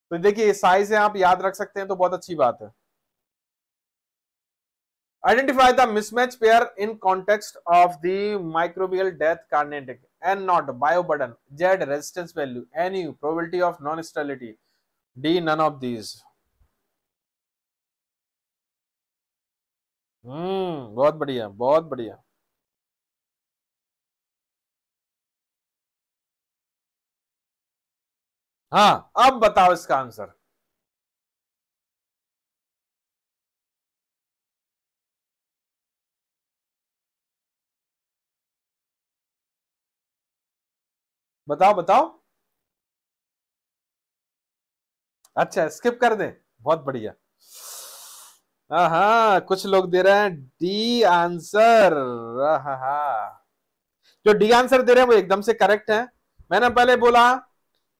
Speaker 1: तो देखिए साइज है आप याद रख सकते हैं तो बहुत अच्छी बात है Identify the mismatch pair in context of the microbial death kinetic. N not bio burden, Z resistance value, NU probability of non-sterility, D none of these. Hmm, बहुत बढ़िया बहुत
Speaker 2: बढ़िया हाँ अब बताओ इसका आंसर बताओ
Speaker 1: बताओ अच्छा स्किप कर दें बहुत बढ़िया हाँ कुछ लोग दे रहे हैं डी आंसर हा जो डी आंसर दे रहे हैं वो एकदम से करेक्ट है मैंने पहले बोला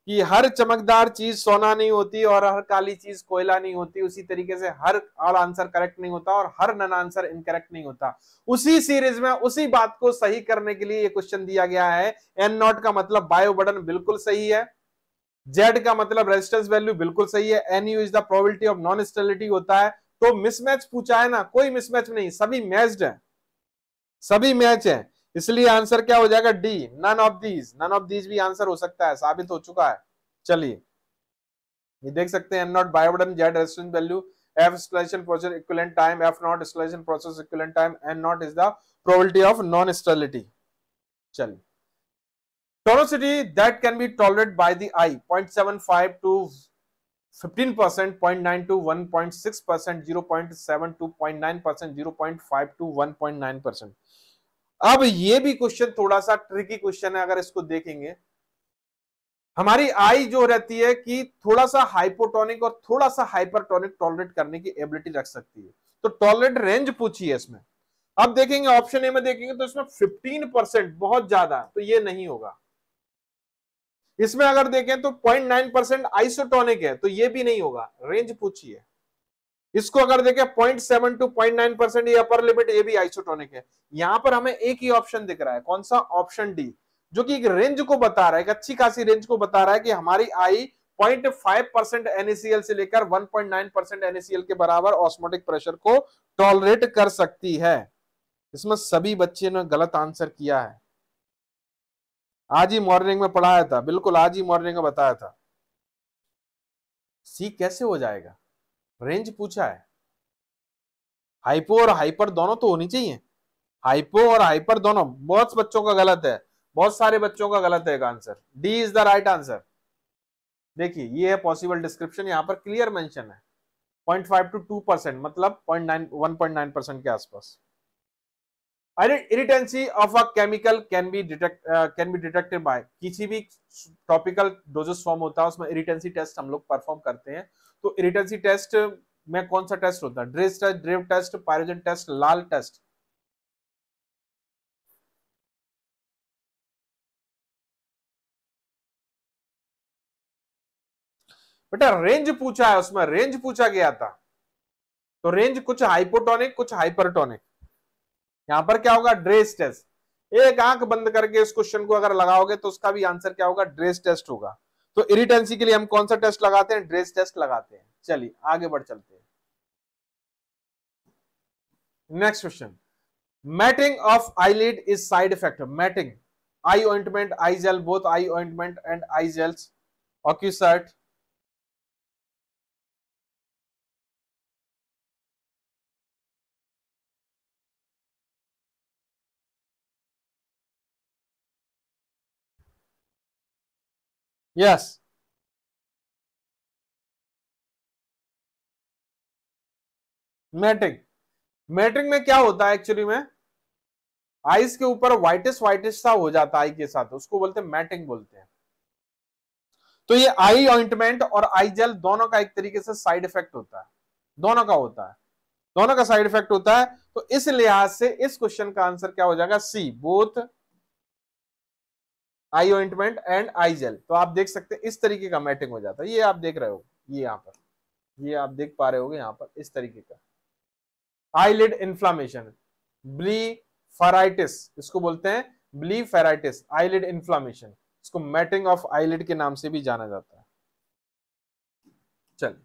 Speaker 1: कि हर चमकदार चीज सोना नहीं होती और हर काली चीज कोयला नहीं होती उसी तरीके से हर ऑल आंसर करेक्ट नहीं होता और हर नन आंसर इनकरेक्ट नहीं होता उसी सीरीज में उसी बात को सही करने के लिए ये क्वेश्चन दिया गया है एन नॉट का मतलब बायो बटन बिल्कुल सही है जेड का मतलब रेजिस्टेंस वैल्यू बिल्कुल सही है N U is the probability of non sterility होता है तो मिसमैच पूछा है ना कोई मिसमैच नहीं सभी मैच्ड है सभी मैच है इसलिए आंसर क्या हो जाएगा D none of these none of these भी आंसर हो सकता है साबित हो चुका है चलिए ये देख सकते हैं not bioburden Z resistance value F station process equivalent time F not station process equivalent time N not is the probability of non sterility चलिए tonicity that can be tolerated by the eye 0.75 to 15 0.9 to 1.6% 0.7 to 0.9% 0.5 to 1.9% अब ये भी question थोड़ा सा tricky question है अगर इसको देखेंगे हमारी आई जो रहती है कि थोड़ा सा हाइपोटोनिक और थोड़ा सा हाइपरटोनिक टॉलरेट करने की एबिलिटी रख सकती है तो टॉलरेट रेंज पूछी है इसमें अब देखेंगे ऑप्शन ए में देखेंगे तो इसमें फिफ्टीन परसेंट बहुत ज्यादा तो ये नहीं होगा इसमें अगर देखें तो पॉइंट नाइन परसेंट आइसोटोनिक है तो ये भी नहीं होगा रेंज पूछिए इसको अगर देखें point seven to point nine percent ये अपर लिमिट ये भी आइसोटोनिक है यहां पर हमें एक ही ऑप्शन दिख रहा है कौन सा ऑप्शन डी जो कि एक रेंज को बता रहा है एक अच्छी खासी रेंज को बता रहा है कि हमारी eye point five percent NaCl से लेकर one point nine percent NaCl के बराबर ऑस्मोटिक प्रेशर को टॉलरेट कर सकती है इसमें सभी बच्चे ने गलत आंसर किया है आज ही मॉर्निंग में पढ़ाया था बिल्कुल आज ही मॉर्निंग में बताया था सी कैसे हो जाएगा रेंज पूछा है हाइपो और हाइपर दोनों तो होनी चाहिए हाइपो और हाइपर दोनों बहुत बच्चों का गलत है बहुत सारे बच्चों का गलत है answer D is the right answer देखिए ये है पॉसिबल डिस्क्रिप्शन यहाँ पर क्लियर मेंशन है 0.5 टू 2 परसेंट मतलब 0.9 1.9 परसेंट के आसपास अरे irritancy of a chemical can be detect can be detected by किसी भी टॉपिकल डोजेस फॉर्म होता है उसमें इरिटेंसी टेस्ट हम लोग परफॉर्म करते हैं तो इरिटेंसी टेस्ट में कौन सा टेस्ट होता है Draize test Draize test pyrogen test LAL test बेटा रेंज पूछा है उसमें रेंज पूछा गया था तो रेंज कुछ हाइपोटोनिक कुछ हाइपरटोनिक यहां पर क्या होगा ड्रेस टेस्ट एक आंख बंद करके इस क्वेश्चन को अगर लगाओगे तो उसका भी आंसर क्या होगा ड्रेस टेस्ट होगा तो इरिटेंसी के लिए हम कौन सा टेस्ट लगाते हैं ड्रेस टेस्ट लगाते हैं चलिए आगे बढ़ चलते हैं next question matting of eyelid is side effect matting eye ointment eye gel both eye ointment and eye gels ocusert Yes. Matting matting में क्या होता है एक्चुअली में आइस के ऊपर व्हाइटिस व्हाइटिस सा हो जाता है आई के साथ उसको बोलते हैं मैटिंग बोलते हैं तो ये आई ऑइंटमेंट और आई जेल दोनों का एक तरीके से साइड इफेक्ट होता है दोनों का होता है दोनों का साइड इफेक्ट होता है तो इस लिहाज से इस क्वेश्चन का आंसर क्या हो जाएगा C both eye ointment and eye gel तो आप देख सकते हैं इस तरीके का मैटिंग हो जाता है ये आप देख रहे हो ये यहाँ पर ये आप देख पा रहे हो यहाँ पर इस तरीके का आईलिड इन्फ्लामेशन ब्लीफराइटिस इसको बोलते हैं ब्लीफेराइटिस आईलिड इन्फ्लामेशन इसको मैटिंग ऑफ आईलिड के नाम से भी जाना जाता है चल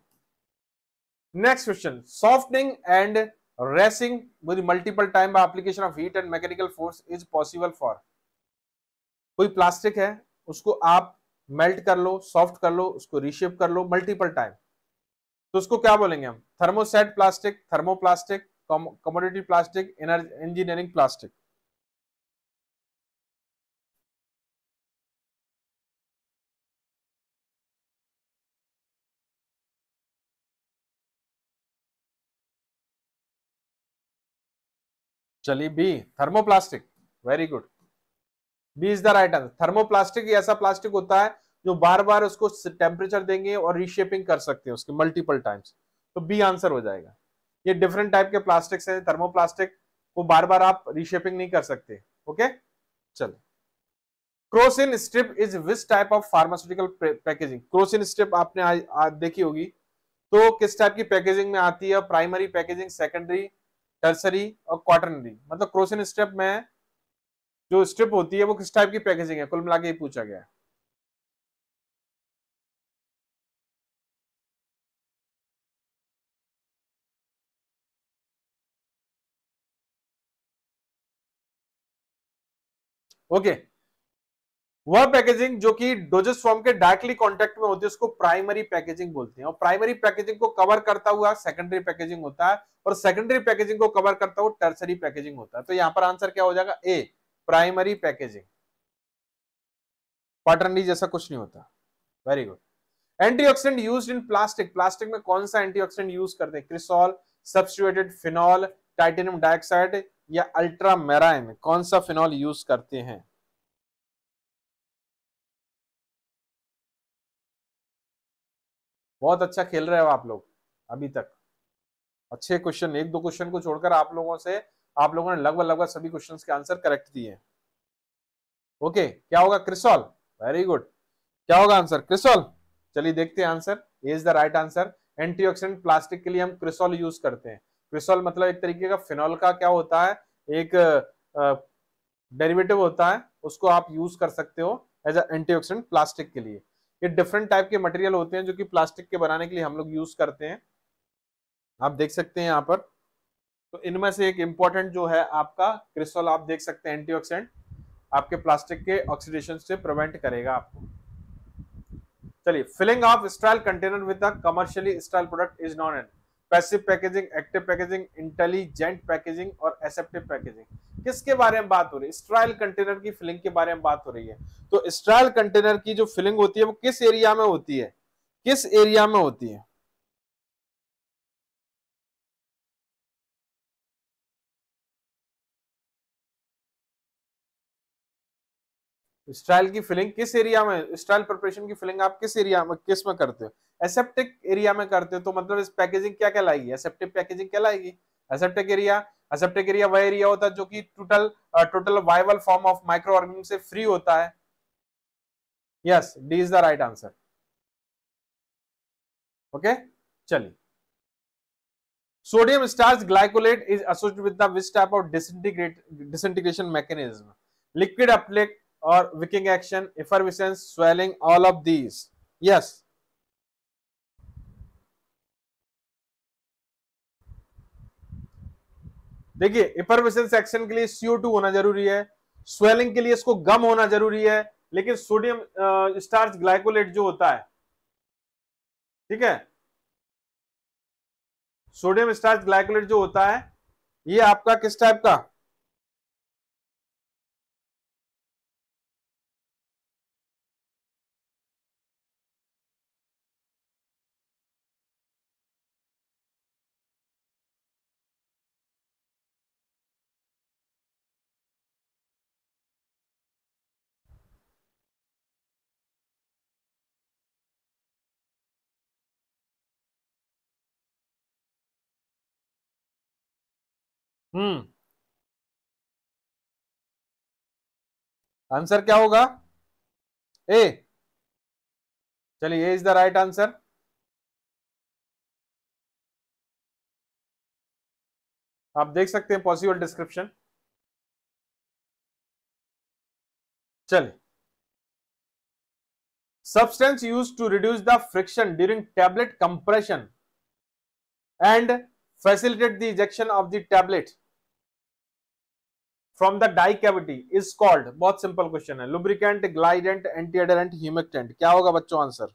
Speaker 1: next question softening and reshaping with multiple time by application of heat and mechanical force is possible for कोई प्लास्टिक है उसको आप मेल्ट कर लो सॉफ्ट कर लो उसको रिशेप कर लो मल्टीपल टाइम तो उसको क्या बोलेंगे हम thermoset plastic thermoplastic commodity plastic engineering plastic चलिए B thermoplastic very good B is the right answer thermoplastic ऐसा प्लास्टिक होता है जो बार बार उसको टेम्परेचर देंगे और रीशेपिंग कर सकते हैं उसके मल्टीपल टाइम्स तो बी आंसर हो जाएगा ये डिफरेंट टाइप के प्लास्टिक्स हैं थर्मोप्लास्टिक वो बार बार आप रीशेपिंग नहीं कर सकते ओके चलो Crocin strip is which type of pharmaceutical packaging Crocin strip आपने आज, आज देखी होगी तो किस टाइप की पैकेजिंग में आती है प्राइमरी पैकेजिंग सेकेंडरी टर्सरी और क्वार्टनरी मतलब क्रोसिन स्ट्रिप में जो स्ट्रिप होती है वो किस टाइप की पैकेजिंग है कुल मिला के पूछा गया ओके okay. वह पैकेजिंग जो कि डोजेस फॉर्म के डायरेक्टली कांटेक्ट में होती है उसको प्राइमरी पैकेजिंग बोलते हैं और प्राइमरी पैकेजिंग को कवर करता हुआ सेकेंडरी पैकेजिंग होता है और सेकेंडरी पैकेजिंग को कवर करता हुआ टर्सरी पैकेजिंग होता है तो यहां पर आंसर क्या हो जाएगा ए प्राइमरी पैकेजिंग पाटरनी जैसा कुछ नहीं होता very good antioxidant use in plastic plastic में कौन सा एंटीऑक्सीडेंट यूज करते हैं cresol substituted phenol titanium dioxide या अल्ट्रा मेराइन कौन सा फिनॉल यूज करते हैं बहुत अच्छा खेल रहे हो आप लोग अभी तक अच्छे क्वेश्चन एक दो क्वेश्चन को छोड़कर आप लोगों से आप लोगों ने लगभग लगभग सभी क्वेश्चंस के आंसर करेक्ट दिए हैं ओके क्या होगा क्रिसॉल वेरी गुड क्या होगा आंसर क्रिसॉल चलिए देखते हैं answer is the right answer antioxidant plastic के लिए हम क्रिसॉल यूज करते हैं क्रिसॉल मतलब एक तरीके का फिनॉल का क्या होता है एक डेरिवेटिव होता है उसको आप यूज कर सकते हो एज एंटीऑक्सीडेंट प्लास्टिक के लिए ये डिफरेंट टाइप के मटेरियल होते हैं जो कि प्लास्टिक के बनाने के लिए हम लोग यूज करते हैं आप देख सकते हैं यहाँ पर तो इनमें से एक इंपॉर्टेंट जो है आपका क्रिस्टल आप देख सकते हैं एंटीऑक्सीडेंट आपके प्लास्टिक के ऑक्सीडेशन से प्रिवेंट करेगा आपको चलिए filling of sterile container with a commercially sterile product is known as passive packaging active packaging intelligent packaging और एसेप्टिव पैकेजिंग किसके बारे में बात हो रही है स्ट्राइल कंटेनर की फिलिंग के बारे में बात हो रही है तो स्ट्राइल कंटेनर की जो फिलिंग होती है वो किस एरिया में होती है किस एरिया में होती है स्टाइल की फिलिंग किस एरिया में स्टाइल प्रिपरेशन की फिलिंग आप किस एरिया में किस में करते हो एसेप्टिक एरिया में करते हो तो मतलब इस पैकेजिंग क्या कहलाएगी एसेप्टिक पैकेजिंग कहलाएगी एसेप्टिक एरिया एसेप्टिक एरिया वह एरिया होता है जो कि total total viable form of micro organism से फ्री होता है yes D is the right answer okay चलिए sodium starch glycolate is associated with the which type of disintegrate disintegration mechanism liquid अपलेट और wicking action effervescence swelling all of these yes देखिए effervescence action के लिए CO two होना जरूरी है swelling के लिए इसको गम होना जरूरी है लेकिन सोडियम स्टार्च ग्लाइकोलेट जो होता है ठीक है सोडियम स्टार्च ग्लाइकोलेट जो होता है ये आपका किस टाइप का
Speaker 2: हम्म। आंसर क्या होगा ए चलिए इज द राइट आंसर आप देख सकते हैं पॉसिबल डिस्क्रिप्शन चलिए
Speaker 1: substance used to reduce the friction during tablet compression and facilitate the ejection of the tablet from the die cavity is called बहुत सिंपल क्वेश्चन है लुब्रिकेंट ग्लाइडेंट एंटी एडरेंट क्या होगा बच्चों आंसर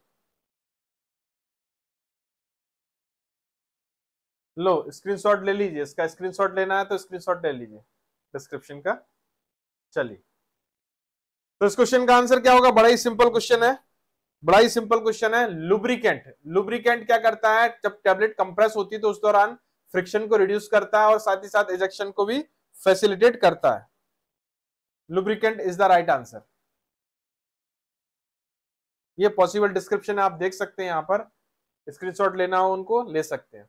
Speaker 1: लो screenshot ले लीजिए इसका screenshot लेना है तो स्क्रीनशॉट ले लीजिए डिस्क्रिप्शन का चलिए तो इस क्वेश्चन का आंसर क्या होगा बड़ा ही सिंपल क्वेश्चन है बड़ा ही सिंपल क्वेश्चन है लुब्रिकेंट लुब्रिकेंट क्या करता है जब टेबलेट कंप्रेस होती है तो उस दौरान फ्रिक्शन को रिड्यूस करता है और साथ ही साथ इजेक्शन को भी फैसिलिटेट करता है lubricant is the right answer ये पॉसिबल डिस्क्रिप्शन आप देख सकते हैं यहां पर स्क्रीनशॉट लेना हो उनको ले सकते हैं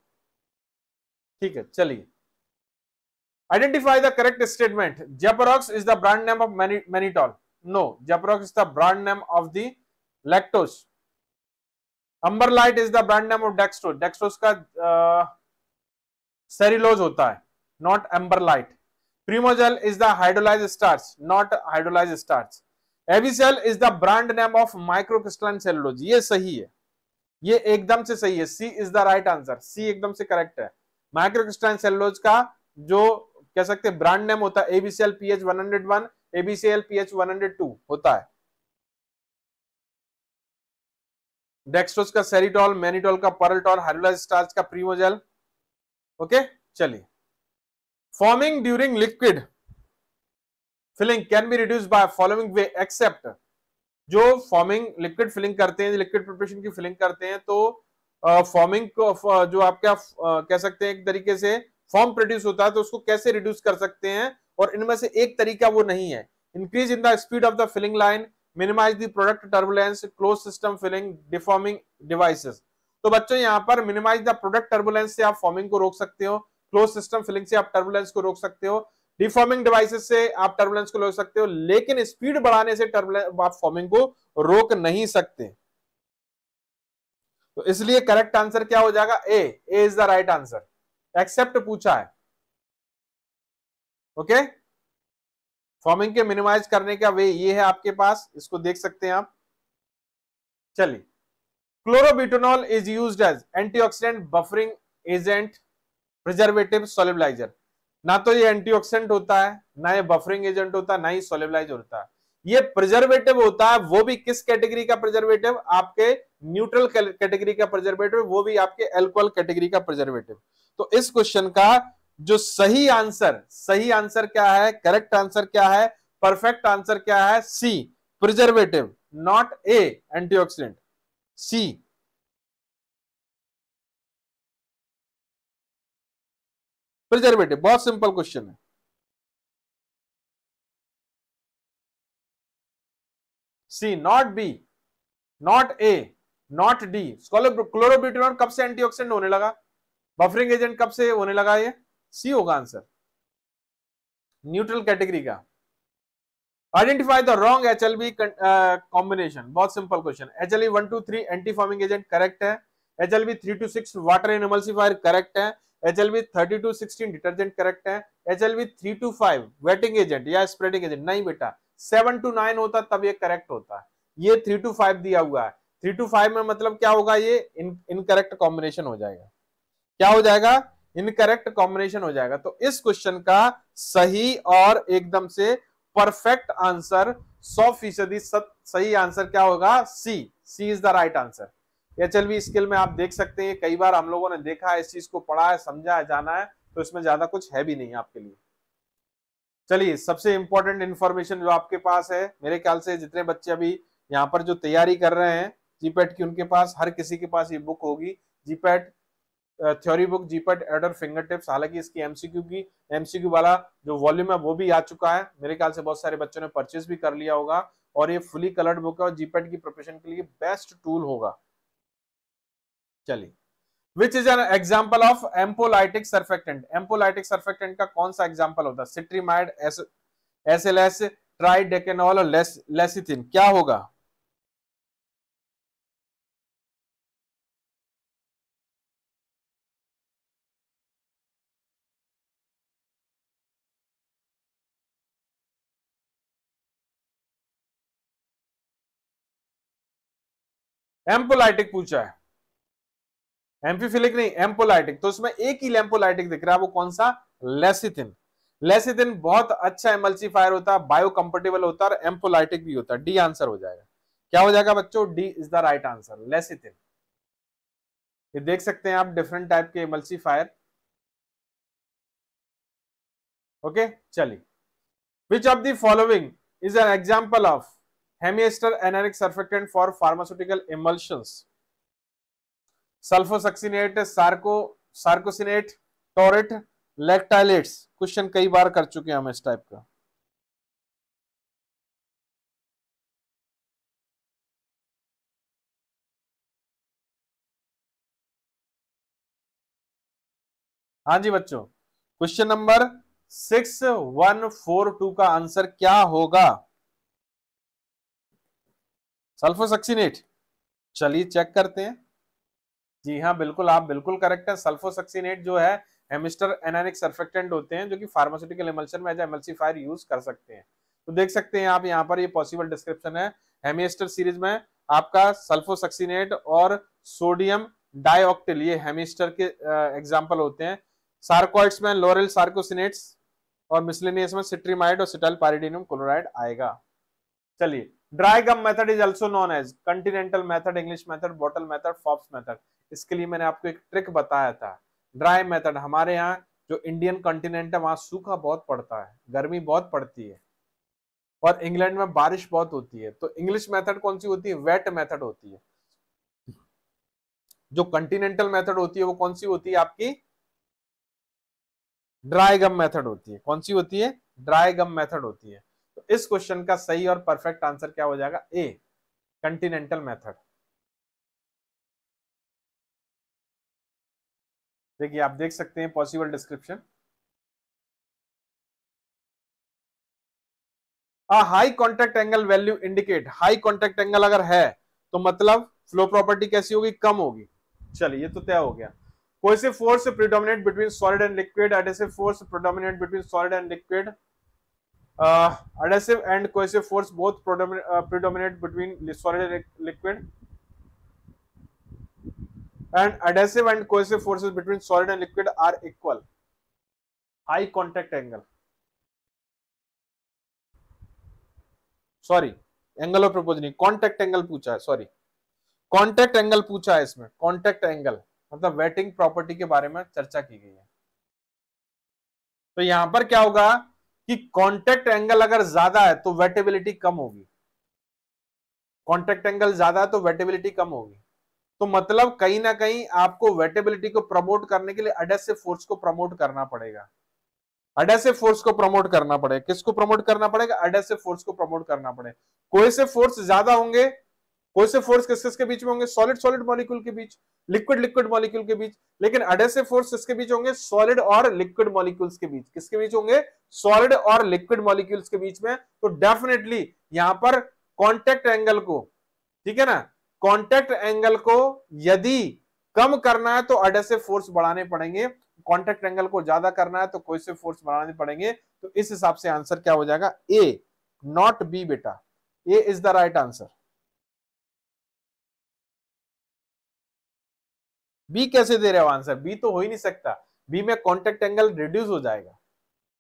Speaker 1: ठीक है चलिए identify the correct statement Zeparox is the brand name of mannitol no Zeparox is the brand name of the lactose amber light is the brand name of dextrose dextrose का सेरिलोज uh, होता है not amber light Primogel is the hydrolyzed starch, not hydrolyzed starch. Avicel is the brand name of microcrystalline cellulose ये सही है ये एकदम से सही है C is the right answer C एकदम से करेक्ट है माइक्रोक्रिस्टलाइन सेलुलोज का जो कह सकते हैं ब्रांड नेम होता है एबीसीएल पीएच 101 एबीसीएल पीएच 102 होता है डेक्सट्रोज का सेरिटॉल मेनिटॉल का परल्टॉल हाइड्रोलाइज स्टार्च का प्रीमोजेल ओके चलिए forming during liquid filling can be reduced by following way except जो फॉर्मिंग लिक्विड फिलिंग करते हैं लिक्विड प्रिपरेशन की फिलिंग करते हैं तो फॉर्मिंग uh, जो आप क्या uh, कह सकते हैं एक तरीके से फॉर्म प्रोड्यूस होता है तो उसको कैसे रिड्यूस कर सकते हैं और इनमें से एक तरीका वो नहीं है increase in the speed of the filling line minimize the product turbulence close system filling deforming devices तो बच्चों यहां पर मिनिमाइज द प्रोडक्ट टर्बुलेंस से आप फॉर्मिंग को रोक सकते हो क्लोज सिस्टम फिलिंग से आप टर्बुलेंस को रोक सकते हो डिफॉर्मिंग डिवाइसेस से आप टर्बुलेंस को रोक सकते हो लेकिन स्पीड बढ़ाने से आप फॉर्मिंग को रोक नहीं सकते तो इसलिए करेक्ट आंसर क्या हो जाएगा A A is the right answer except पूछा है ओके फॉर्मिंग के मिनिमाइज करने का वे ये है आपके पास इसको देख सकते हैं आप चलिए chlorobutanol is use as antioxidant buffering agent preservative solubilizer ना तो ये एंटीऑक्सीडेंट होता है ना ये बफरिंग एजेंट होता है ना ही सोलिबलाइजर होता है ये प्रिजर्वेटिव होता है वो भी किस कैटेगरी का प्रिजर्वेटिव आपके न्यूट्रल कैटेगरी का प्रिजर्वेटिव वो भी आपके एल्कोहल कैटेगरी का प्रिजर्वेटिव तो इस क्वेश्चन का जो सही आंसर सही आंसर क्या है करेक्ट आंसर क्या है परफेक्ट आंसर क्या है C preservative not a antioxidant C
Speaker 2: preservative बहुत सिंपल क्वेश्चन है C not B
Speaker 1: not A not D chlorobutanol कब से एंटीऑक्सीडेंट होने लगा बफरिंग एजेंट कब से होने लगा ये सी होगा आंसर न्यूट्रल कैटेगरी का identify the wrong H L B combination बहुत simple question H L one to three anti foaming agent correct है H L B three to six water emulsifier correct है H L V thirty to sixteen detergent correct है H L V three to five wetting agent या spreading agent नहीं बेटा seven to nine होता तब ये correct होता है ये थ्री टू फाइव दिया हुआ है थ्री टू फाइव में मतलब क्या होगा ये इनकरेक्ट कॉम्बिनेशन हो जाएगा क्या हो जाएगा इनकरेक्ट कॉम्बिनेशन हो जाएगा तो इस क्वेश्चन का सही और एकदम से परफेक्ट आंसर सौ फीसदी सही आंसर क्या होगा C C is the right answer H L scale में आप देख सकते हैं कई बार हम लोगों ने देखा है इस चीज को पढ़ा है समझा है जाना है तो इसमें ज्यादा कुछ है भी नहीं आपके लिए चलिए सबसे इंपॉर्टेंट इन्फॉर्मेशन जो आपके पास है मेरे ख्याल से जितने बच्चे अभी यहाँ पर जो तैयारी कर रहे हैं जीपेट की उनके पास हर किसी के पास ये बुक होगी जीपेट थ्योरी बुक जीपेट एडर फिंगर टिप्स हालांकि इसकी एमसीक्यू की एमसीक्यू वाला जो वॉल्यूम है वो भी आ चुका है मेरे ख्याल से बहुत सारे बच्चों ने परचेज भी कर लिया होगा और ये फुली कलर्ड बुक है और जीपेट की प्रिपरेशन के लिए बेस्ट टूल होगा चलिए which is an example of ampholytic surfactant ampholytic surfactant का कौन सा एग्जाम्पल होता है cetrimide S L S tridecanol और लेसिथिन क्या होगा एम्पोलाइटिक पूछा है एम्फीफिलिक नहीं एम्पोलाइटिक तो इसमें एक ही लैम्पोलाइटिक दिख रहा है वो कौन सा लेसिथिन लेसिथिन बहुत अच्छा एमल्सीफायर होता है बायो कंपर्टेबल होता है एम्पोलाइटिक भी होता है डी आंसर हो जाएगा क्या हो जाएगा बच्चों D is the right answer lecithin ये देख सकते हैं आप डिफरेंट टाइप के एमल्सीफायर ओके चलिए which of the following is an example of hemiester anionic surfactant for pharmaceutical emulsions sulfosuccinate sarco sarcosinate taurate lactylates question कई बार कर चुके हैं हम इस टाइप का हाँ जी बच्चों question number six one four two का आंसर क्या होगा सल्फोसक्सिनेट चलिए चेक करते हैं जी हाँ बिल्कुल आप बिल्कुल करेक्ट है सल्फोसक्सीनेट जो है हेमिस्टर एनानिक सर्फेक्टेंट होते हैं जो कि फार्मास्यूटिकल एमल्शन में एज एमल्सीफायर यूज कर सकते हैं तो देख सकते हैं आप यहाँ पर ये पॉसिबल डिस्क्रिप्शन है हेमिस्टर सीरीज में आपका सल्फोसक्सीनेट और सोडियम डाइऑक्टिल ये हेमिस्टर के एग्जाम्पल होते हैं सार्कोइड्स में लोरल सार्कोसिनेट्स और मिसलिनियस में सिट्रीमाइड और सिटाइल पारिडीनियम क्लोराइड आएगा चलिए dry gum method is also known as continental method English method bottle method Forbes method इसके लिए मैंने आपको एक ट्रिक बताया था ड्राई मेथड हमारे यहाँ जो इंडियन कॉन्टिनेंट है वहाँ सूखा बहुत पड़ता है गर्मी बहुत पड़ती है और इंग्लैंड में बारिश बहुत होती है तो इंग्लिश मेथड कौन सी होती है वेट मेथड होती है जो कंटिनेंटल मेथड होती है वो कौन सी होती है आपकी ड्राई गम मेथड होती है कौन सी होती है ड्राई गम मेथड होती है तो इस क्वेश्चन का सही और परफेक्ट आंसर क्या हो जाएगा ए कंटिनेंटल
Speaker 2: मेथड देखिए
Speaker 1: आप देख सकते हैं possible description high contact angle value indicate high contact angle अगर है तो मतलब फ्लो प्रॉपर्टी कैसी होगी कम होगी चलिए ये तो तय हो गया से force predominate between solid and liquid adhesive force predominate between solid and liquid adhesive and से force both predominate between solid and liquid and adhesive and cohesive forces between solid and liquid are equal. High contact angle. Sorry angle of repose नहीं contact angle पूछा है sorry contact angle पूछा है इसमें contact angle मतलब wetting property के बारे में चर्चा की गई है तो यहां पर क्या होगा कि कॉन्टेक्ट एंगल अगर ज्यादा है तो वेटेबिलिटी कम होगी कॉन्टेक्ट एंगल ज्यादा है तो वेटेबिलिटी कम होगी तो मतलब कहीं ना कहीं आपको वेटेबिलिटी को प्रमोट करने के लिए अडेसिव फोर्स को प्रमोट करना पड़ेगा अडेसिव फोर्स को प्रमोट करना पड़ेगा किसको प्रमोट करना पड़ेगा अडेसिव फोर्स को प्रमोट करना पड़ेगा कोई से फोर्स ज्यादा होंगे कोई से फोर्स किस किसके बीच में होंगे सॉलिड सॉलिड मॉलिक्यूल के बीच लिक्विड लिक्विड मॉलिक्यूल के बीच लेकिन अडेसिव फोर्स किसके बीच होंगे सॉलिड और लिक्विड मॉलिक्यूल्स के बीच किसके बीच होंगे सॉलिड और लिक्विड मॉलिक्यूल्स के बीच में तो डेफिनेटली यहां पर कॉन्टेक्ट एंगल को ठीक है ना कॉन्टेक्ट एंगल को यदि कम करना है तो अडेसिव फोर्स बढ़ाने पड़ेंगे कॉन्टेक्ट एंगल को ज्यादा करना है तो कोई से फोर्स बढ़ाने पड़ेंगे तो इस हिसाब से आंसर क्या हो जाएगा ए नॉट बी बेटा A is the right answer B कैसे दे रहे हो आंसर बी तो हो ही नहीं सकता बी में कॉन्टेक्ट एंगल रिड्यूस हो जाएगा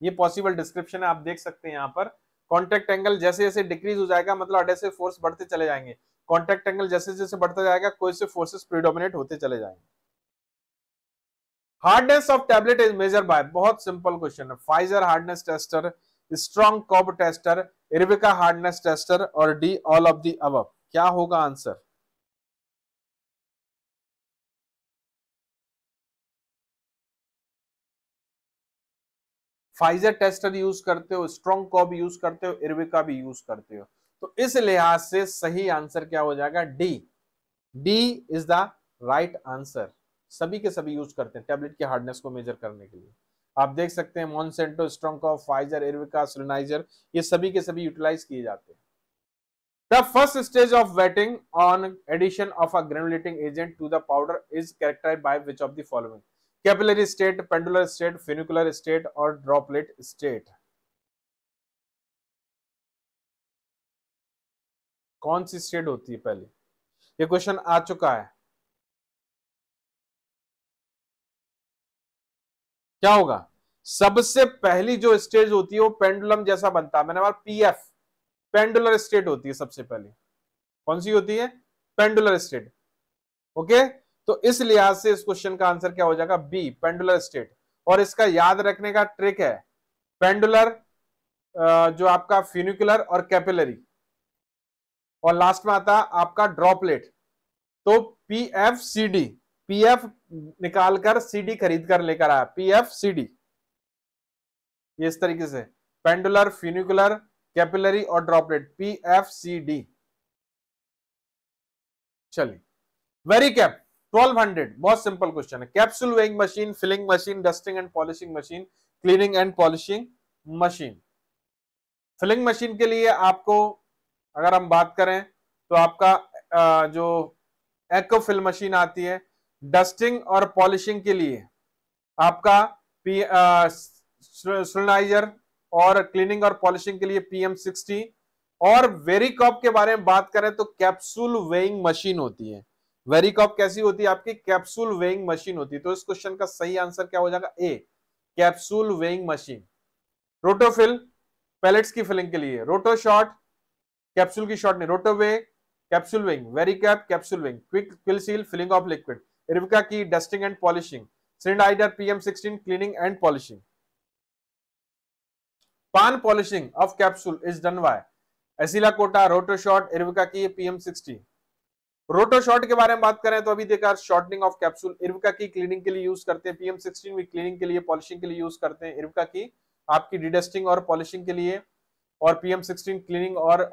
Speaker 1: ये पॉसिबल डिस्क्रिप्शन है आप देख सकते हैं यहां पर कॉन्टेक्ट एंगल जैसे जैसे डिक्रीज हो जाएगा मतलब अडेसिव फोर्स बढ़ते चले जाएंगे कॉन्टैक्ट एंगल जैसे जैसे बढ़ता जाएगा कोई से फोर्सेस प्रीडोमिनेट होते चले जाएंगे hardness of tablet is measure by बहुत सिंपल क्वेश्चन है Pfizer hardness tester Strong Cobb tester Erweka hardness tester और डी ऑल ऑफ दी अब क्या होगा आंसर फाइजर टेस्टर यूज करते हो स्ट्रॉन्ग कॉब यूज करते हो इरविका भी यूज करते हो तो इस लिहाज से सही आंसर क्या हो जाएगा D D is the right answer सभी के सभी यूज करते हैं टेबलेट की हार्डनेस को मेजर करने के लिए आप देख सकते हैं मॉन्सेंटो स्ट्रॉन्कॉफ फाइजर एरविका सिलनाइजर ये सभी के सभी यूटिलाइज किए जाते हैं the first stage of wetting on addition of a granulating agent to the powder is characterize by which of the following capillary state pendular state funicular state और ड्रॉपलेट स्टेट कौन सी शेड होती है पहले
Speaker 2: ये क्वेश्चन आ चुका है
Speaker 1: क्या होगा सबसे पहली जो स्टेज होती है वो पेंडुलम जैसा बनता है मैंने बोला पीएफ पेंडुलर स्टेट होती है सबसे पहले कौन सी होती है पेंडुलर स्टेट ओके तो इस लिहाज से इस क्वेश्चन का आंसर क्या हो जाएगा बी पेंडुलर स्टेट और इसका याद रखने का ट्रिक है पेंडुलर जो आपका फ्यूनिकुलर और कैपिलरी और लास्ट में आता है आपका ड्रॉपलेट तो P F C D P F निकालकर सी डी खरीद कर लेकर आया पी एफ सी डी ये इस तरीके से पेंडुलर फ्यूनिकुलर कैपिलरी और droplet P F C D चलिए वेरी कैप 1200 बहुत सिंपल क्वेश्चन है capsule weighing machine filling machine dusting and polishing machine cleaning and polishing machine filling machine के लिए आपको अगर हम बात करें तो आपका जो एक्व फिल मशीन आती है डस्टिंग और पॉलिशिंग के लिए आपका पी सुलनाइजर और क्लीनिंग और पॉलिशिंग के लिए पीएम सिक्सटी और वेरीकॉप के बारे में बात करें तो कैप्सूल वेइंग मशीन होती है वेरिकॉप कैसी होती है आपकी कैप्सूल वेइंग मशीन होती है तो इस क्वेश्चन का सही आंसर क्या हो जाएगा A capsule weighing machine Rotofil pellets की फिलिंग के लिए रोटोशॉट कैप्सूल की शॉर्ट ने वे capsule weighing Vericap capsule weighing quick fill seal filling of liquid Erweka की डस्टिंग एंड पॉलिशिंग सिलेंडर आइडर PM 16 cleaning and polishing pan polishing of capsule is done by Accela Cota Rotosort इरविका की PM 60 रोटो short के बारे में बात करें तो अभी देखा शॉर्टनिंग ऑफ कैप्सूल इरविका की क्लीनिंग के लिए यूज करते हैं पीएम 16 भी क्लीनिंग के लिए पॉलिशिंग के लिए यूज करते हैं इरविका की आपकी डिडस्टिंग और पॉलिशिंग के लिए और पीएम सिक्सटीन क्लीनिंग और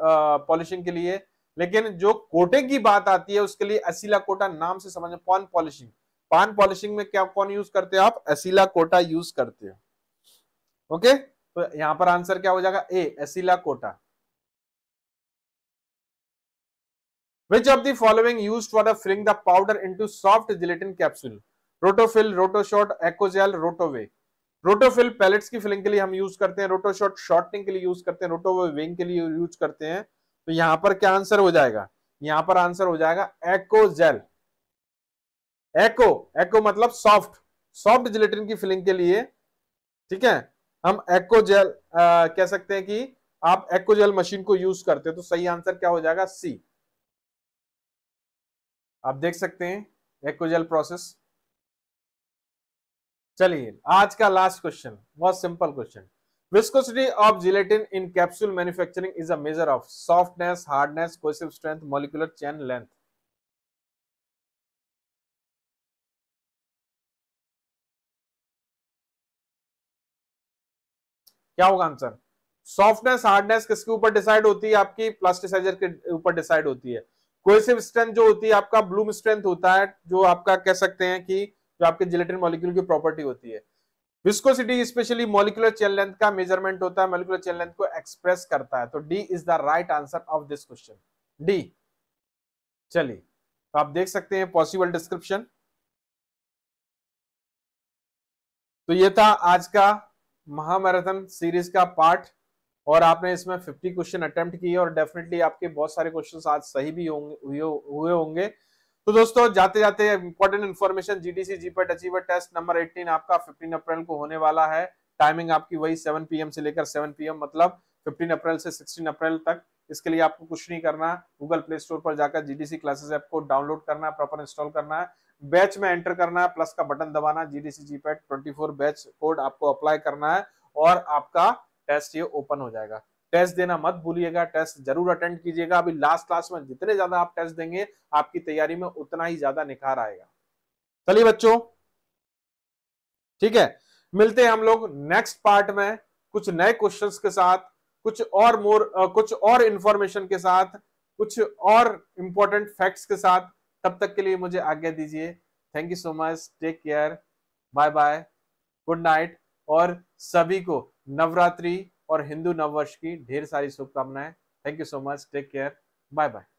Speaker 1: पॉलिशिंग uh, के लिए लेकिन जो कोटे की बात आती है उसके लिए असीला कोटा नाम से समझ पान पॉलिशिंग पान पॉलिशिंग में क्या कौन यूज करते हो आप असीला कोटा यूज करते हो ओके तो यहां पर आंसर क्या हो जाएगा A Accela Cota which of the following used for the filling the powder into soft gelatin capsule Rotofil Rotosort Ecogel, Rotoway. Rotofil pellets की फिलिंग के लिए हम यूज करते हैं रोटोशॉट शॉर्टनिंग के लिए यूज करते हैं रोटो विंग के लिए यूज करते हैं तो यहां पर क्या आंसर हो जाएगा यहां पर आंसर हो जाएगा एको जेल एको एको मतलब सॉफ्ट सॉफ्ट जिलेटिन की फिलिंग के लिए ठीक है हम एक्को जेल आ, कह सकते हैं कि आप एक्को जेल मशीन को यूज करते हैं तो सही आंसर क्या हो जाएगा सी आप देख सकते हैं एक्को जेल प्रोसेस चलिए आज का लास्ट क्वेश्चन बहुत simple question viscosity of gelatin in capsule manufacturing is a measure of softness hardness cohesive strength molecular chain length क्या होगा आंसर सॉफ्टनेस हार्डनेस किसके ऊपर डिसाइड होती है आपकी प्लास्टिसाइजर के ऊपर डिसाइड होती है कोसिव स्ट्रेंथ जो होती है आपका ब्लूम स्ट्रेंथ होता है जो आपका कह सकते हैं कि जो आपके जिलेटिन मॉलिक्यूल की प्रॉपर्टी होती है viscosity specially molecular chain length का मेजरमेंट होता है मॉलिक्यूलर चेन लेंथ को एक्सप्रेस करता है तो D is the right answer of this question D चलिए तो आप देख सकते हैं पॉसिबल डिस्क्रिप्शन तो ये था आज का महामैराथन सीरीज का पार्ट और आपने इसमें 50 क्वेश्चन अटेम्प्ट किए और डेफिनेटली आपके बहुत सारे क्वेश्चंस आज सही भी होंगे हुए होंगे तो दोस्तों जाते जाते important information GDC GPAT achiever test number 18 आपका 15 अप्रैल को होने वाला है टाइमिंग आपकी वही 7 पीएम से लेकर 7 पीएम मतलब 15 अप्रैल से 16 अप्रैल तक इसके लिए आपको कुछ नहीं करना गूगल प्ले स्टोर पर जाकर जीडीसी क्लासेस ऐप को डाउनलोड करना है प्रॉपर इंस्टॉल करना है बैच में एंटर करना है प्लस का बटन दबाना GDC GPAT twenty batch code आपको अप्लाई करना है और आपका टेस्ट ये ओपन हो जाएगा टेस्ट देना मत भूलिएगा टेस्ट जरूर अटेंड कीजिएगा अभी लास्ट क्लास में जितने ज्यादा आप टेस्ट देंगे आपकी तैयारी में उतना ही ज्यादा निखार आएगा चलिए बच्चों ठीक है मिलते हैं हम लोग नेक्स्ट पार्ट में कुछ नए क्वेश्चंस के साथ कुछ और मोर कुछ और इंफॉर्मेशन के साथ कुछ और इंपॉर्टेंट फैक्ट्स के साथ तब तक के लिए मुझे आज्ञा दीजिए thank you so much take care bye bye good night और सभी को नवरात्रि और हिंदू नववर्ष की ढेर सारी शुभकामनाएं thank you so much take care bye bye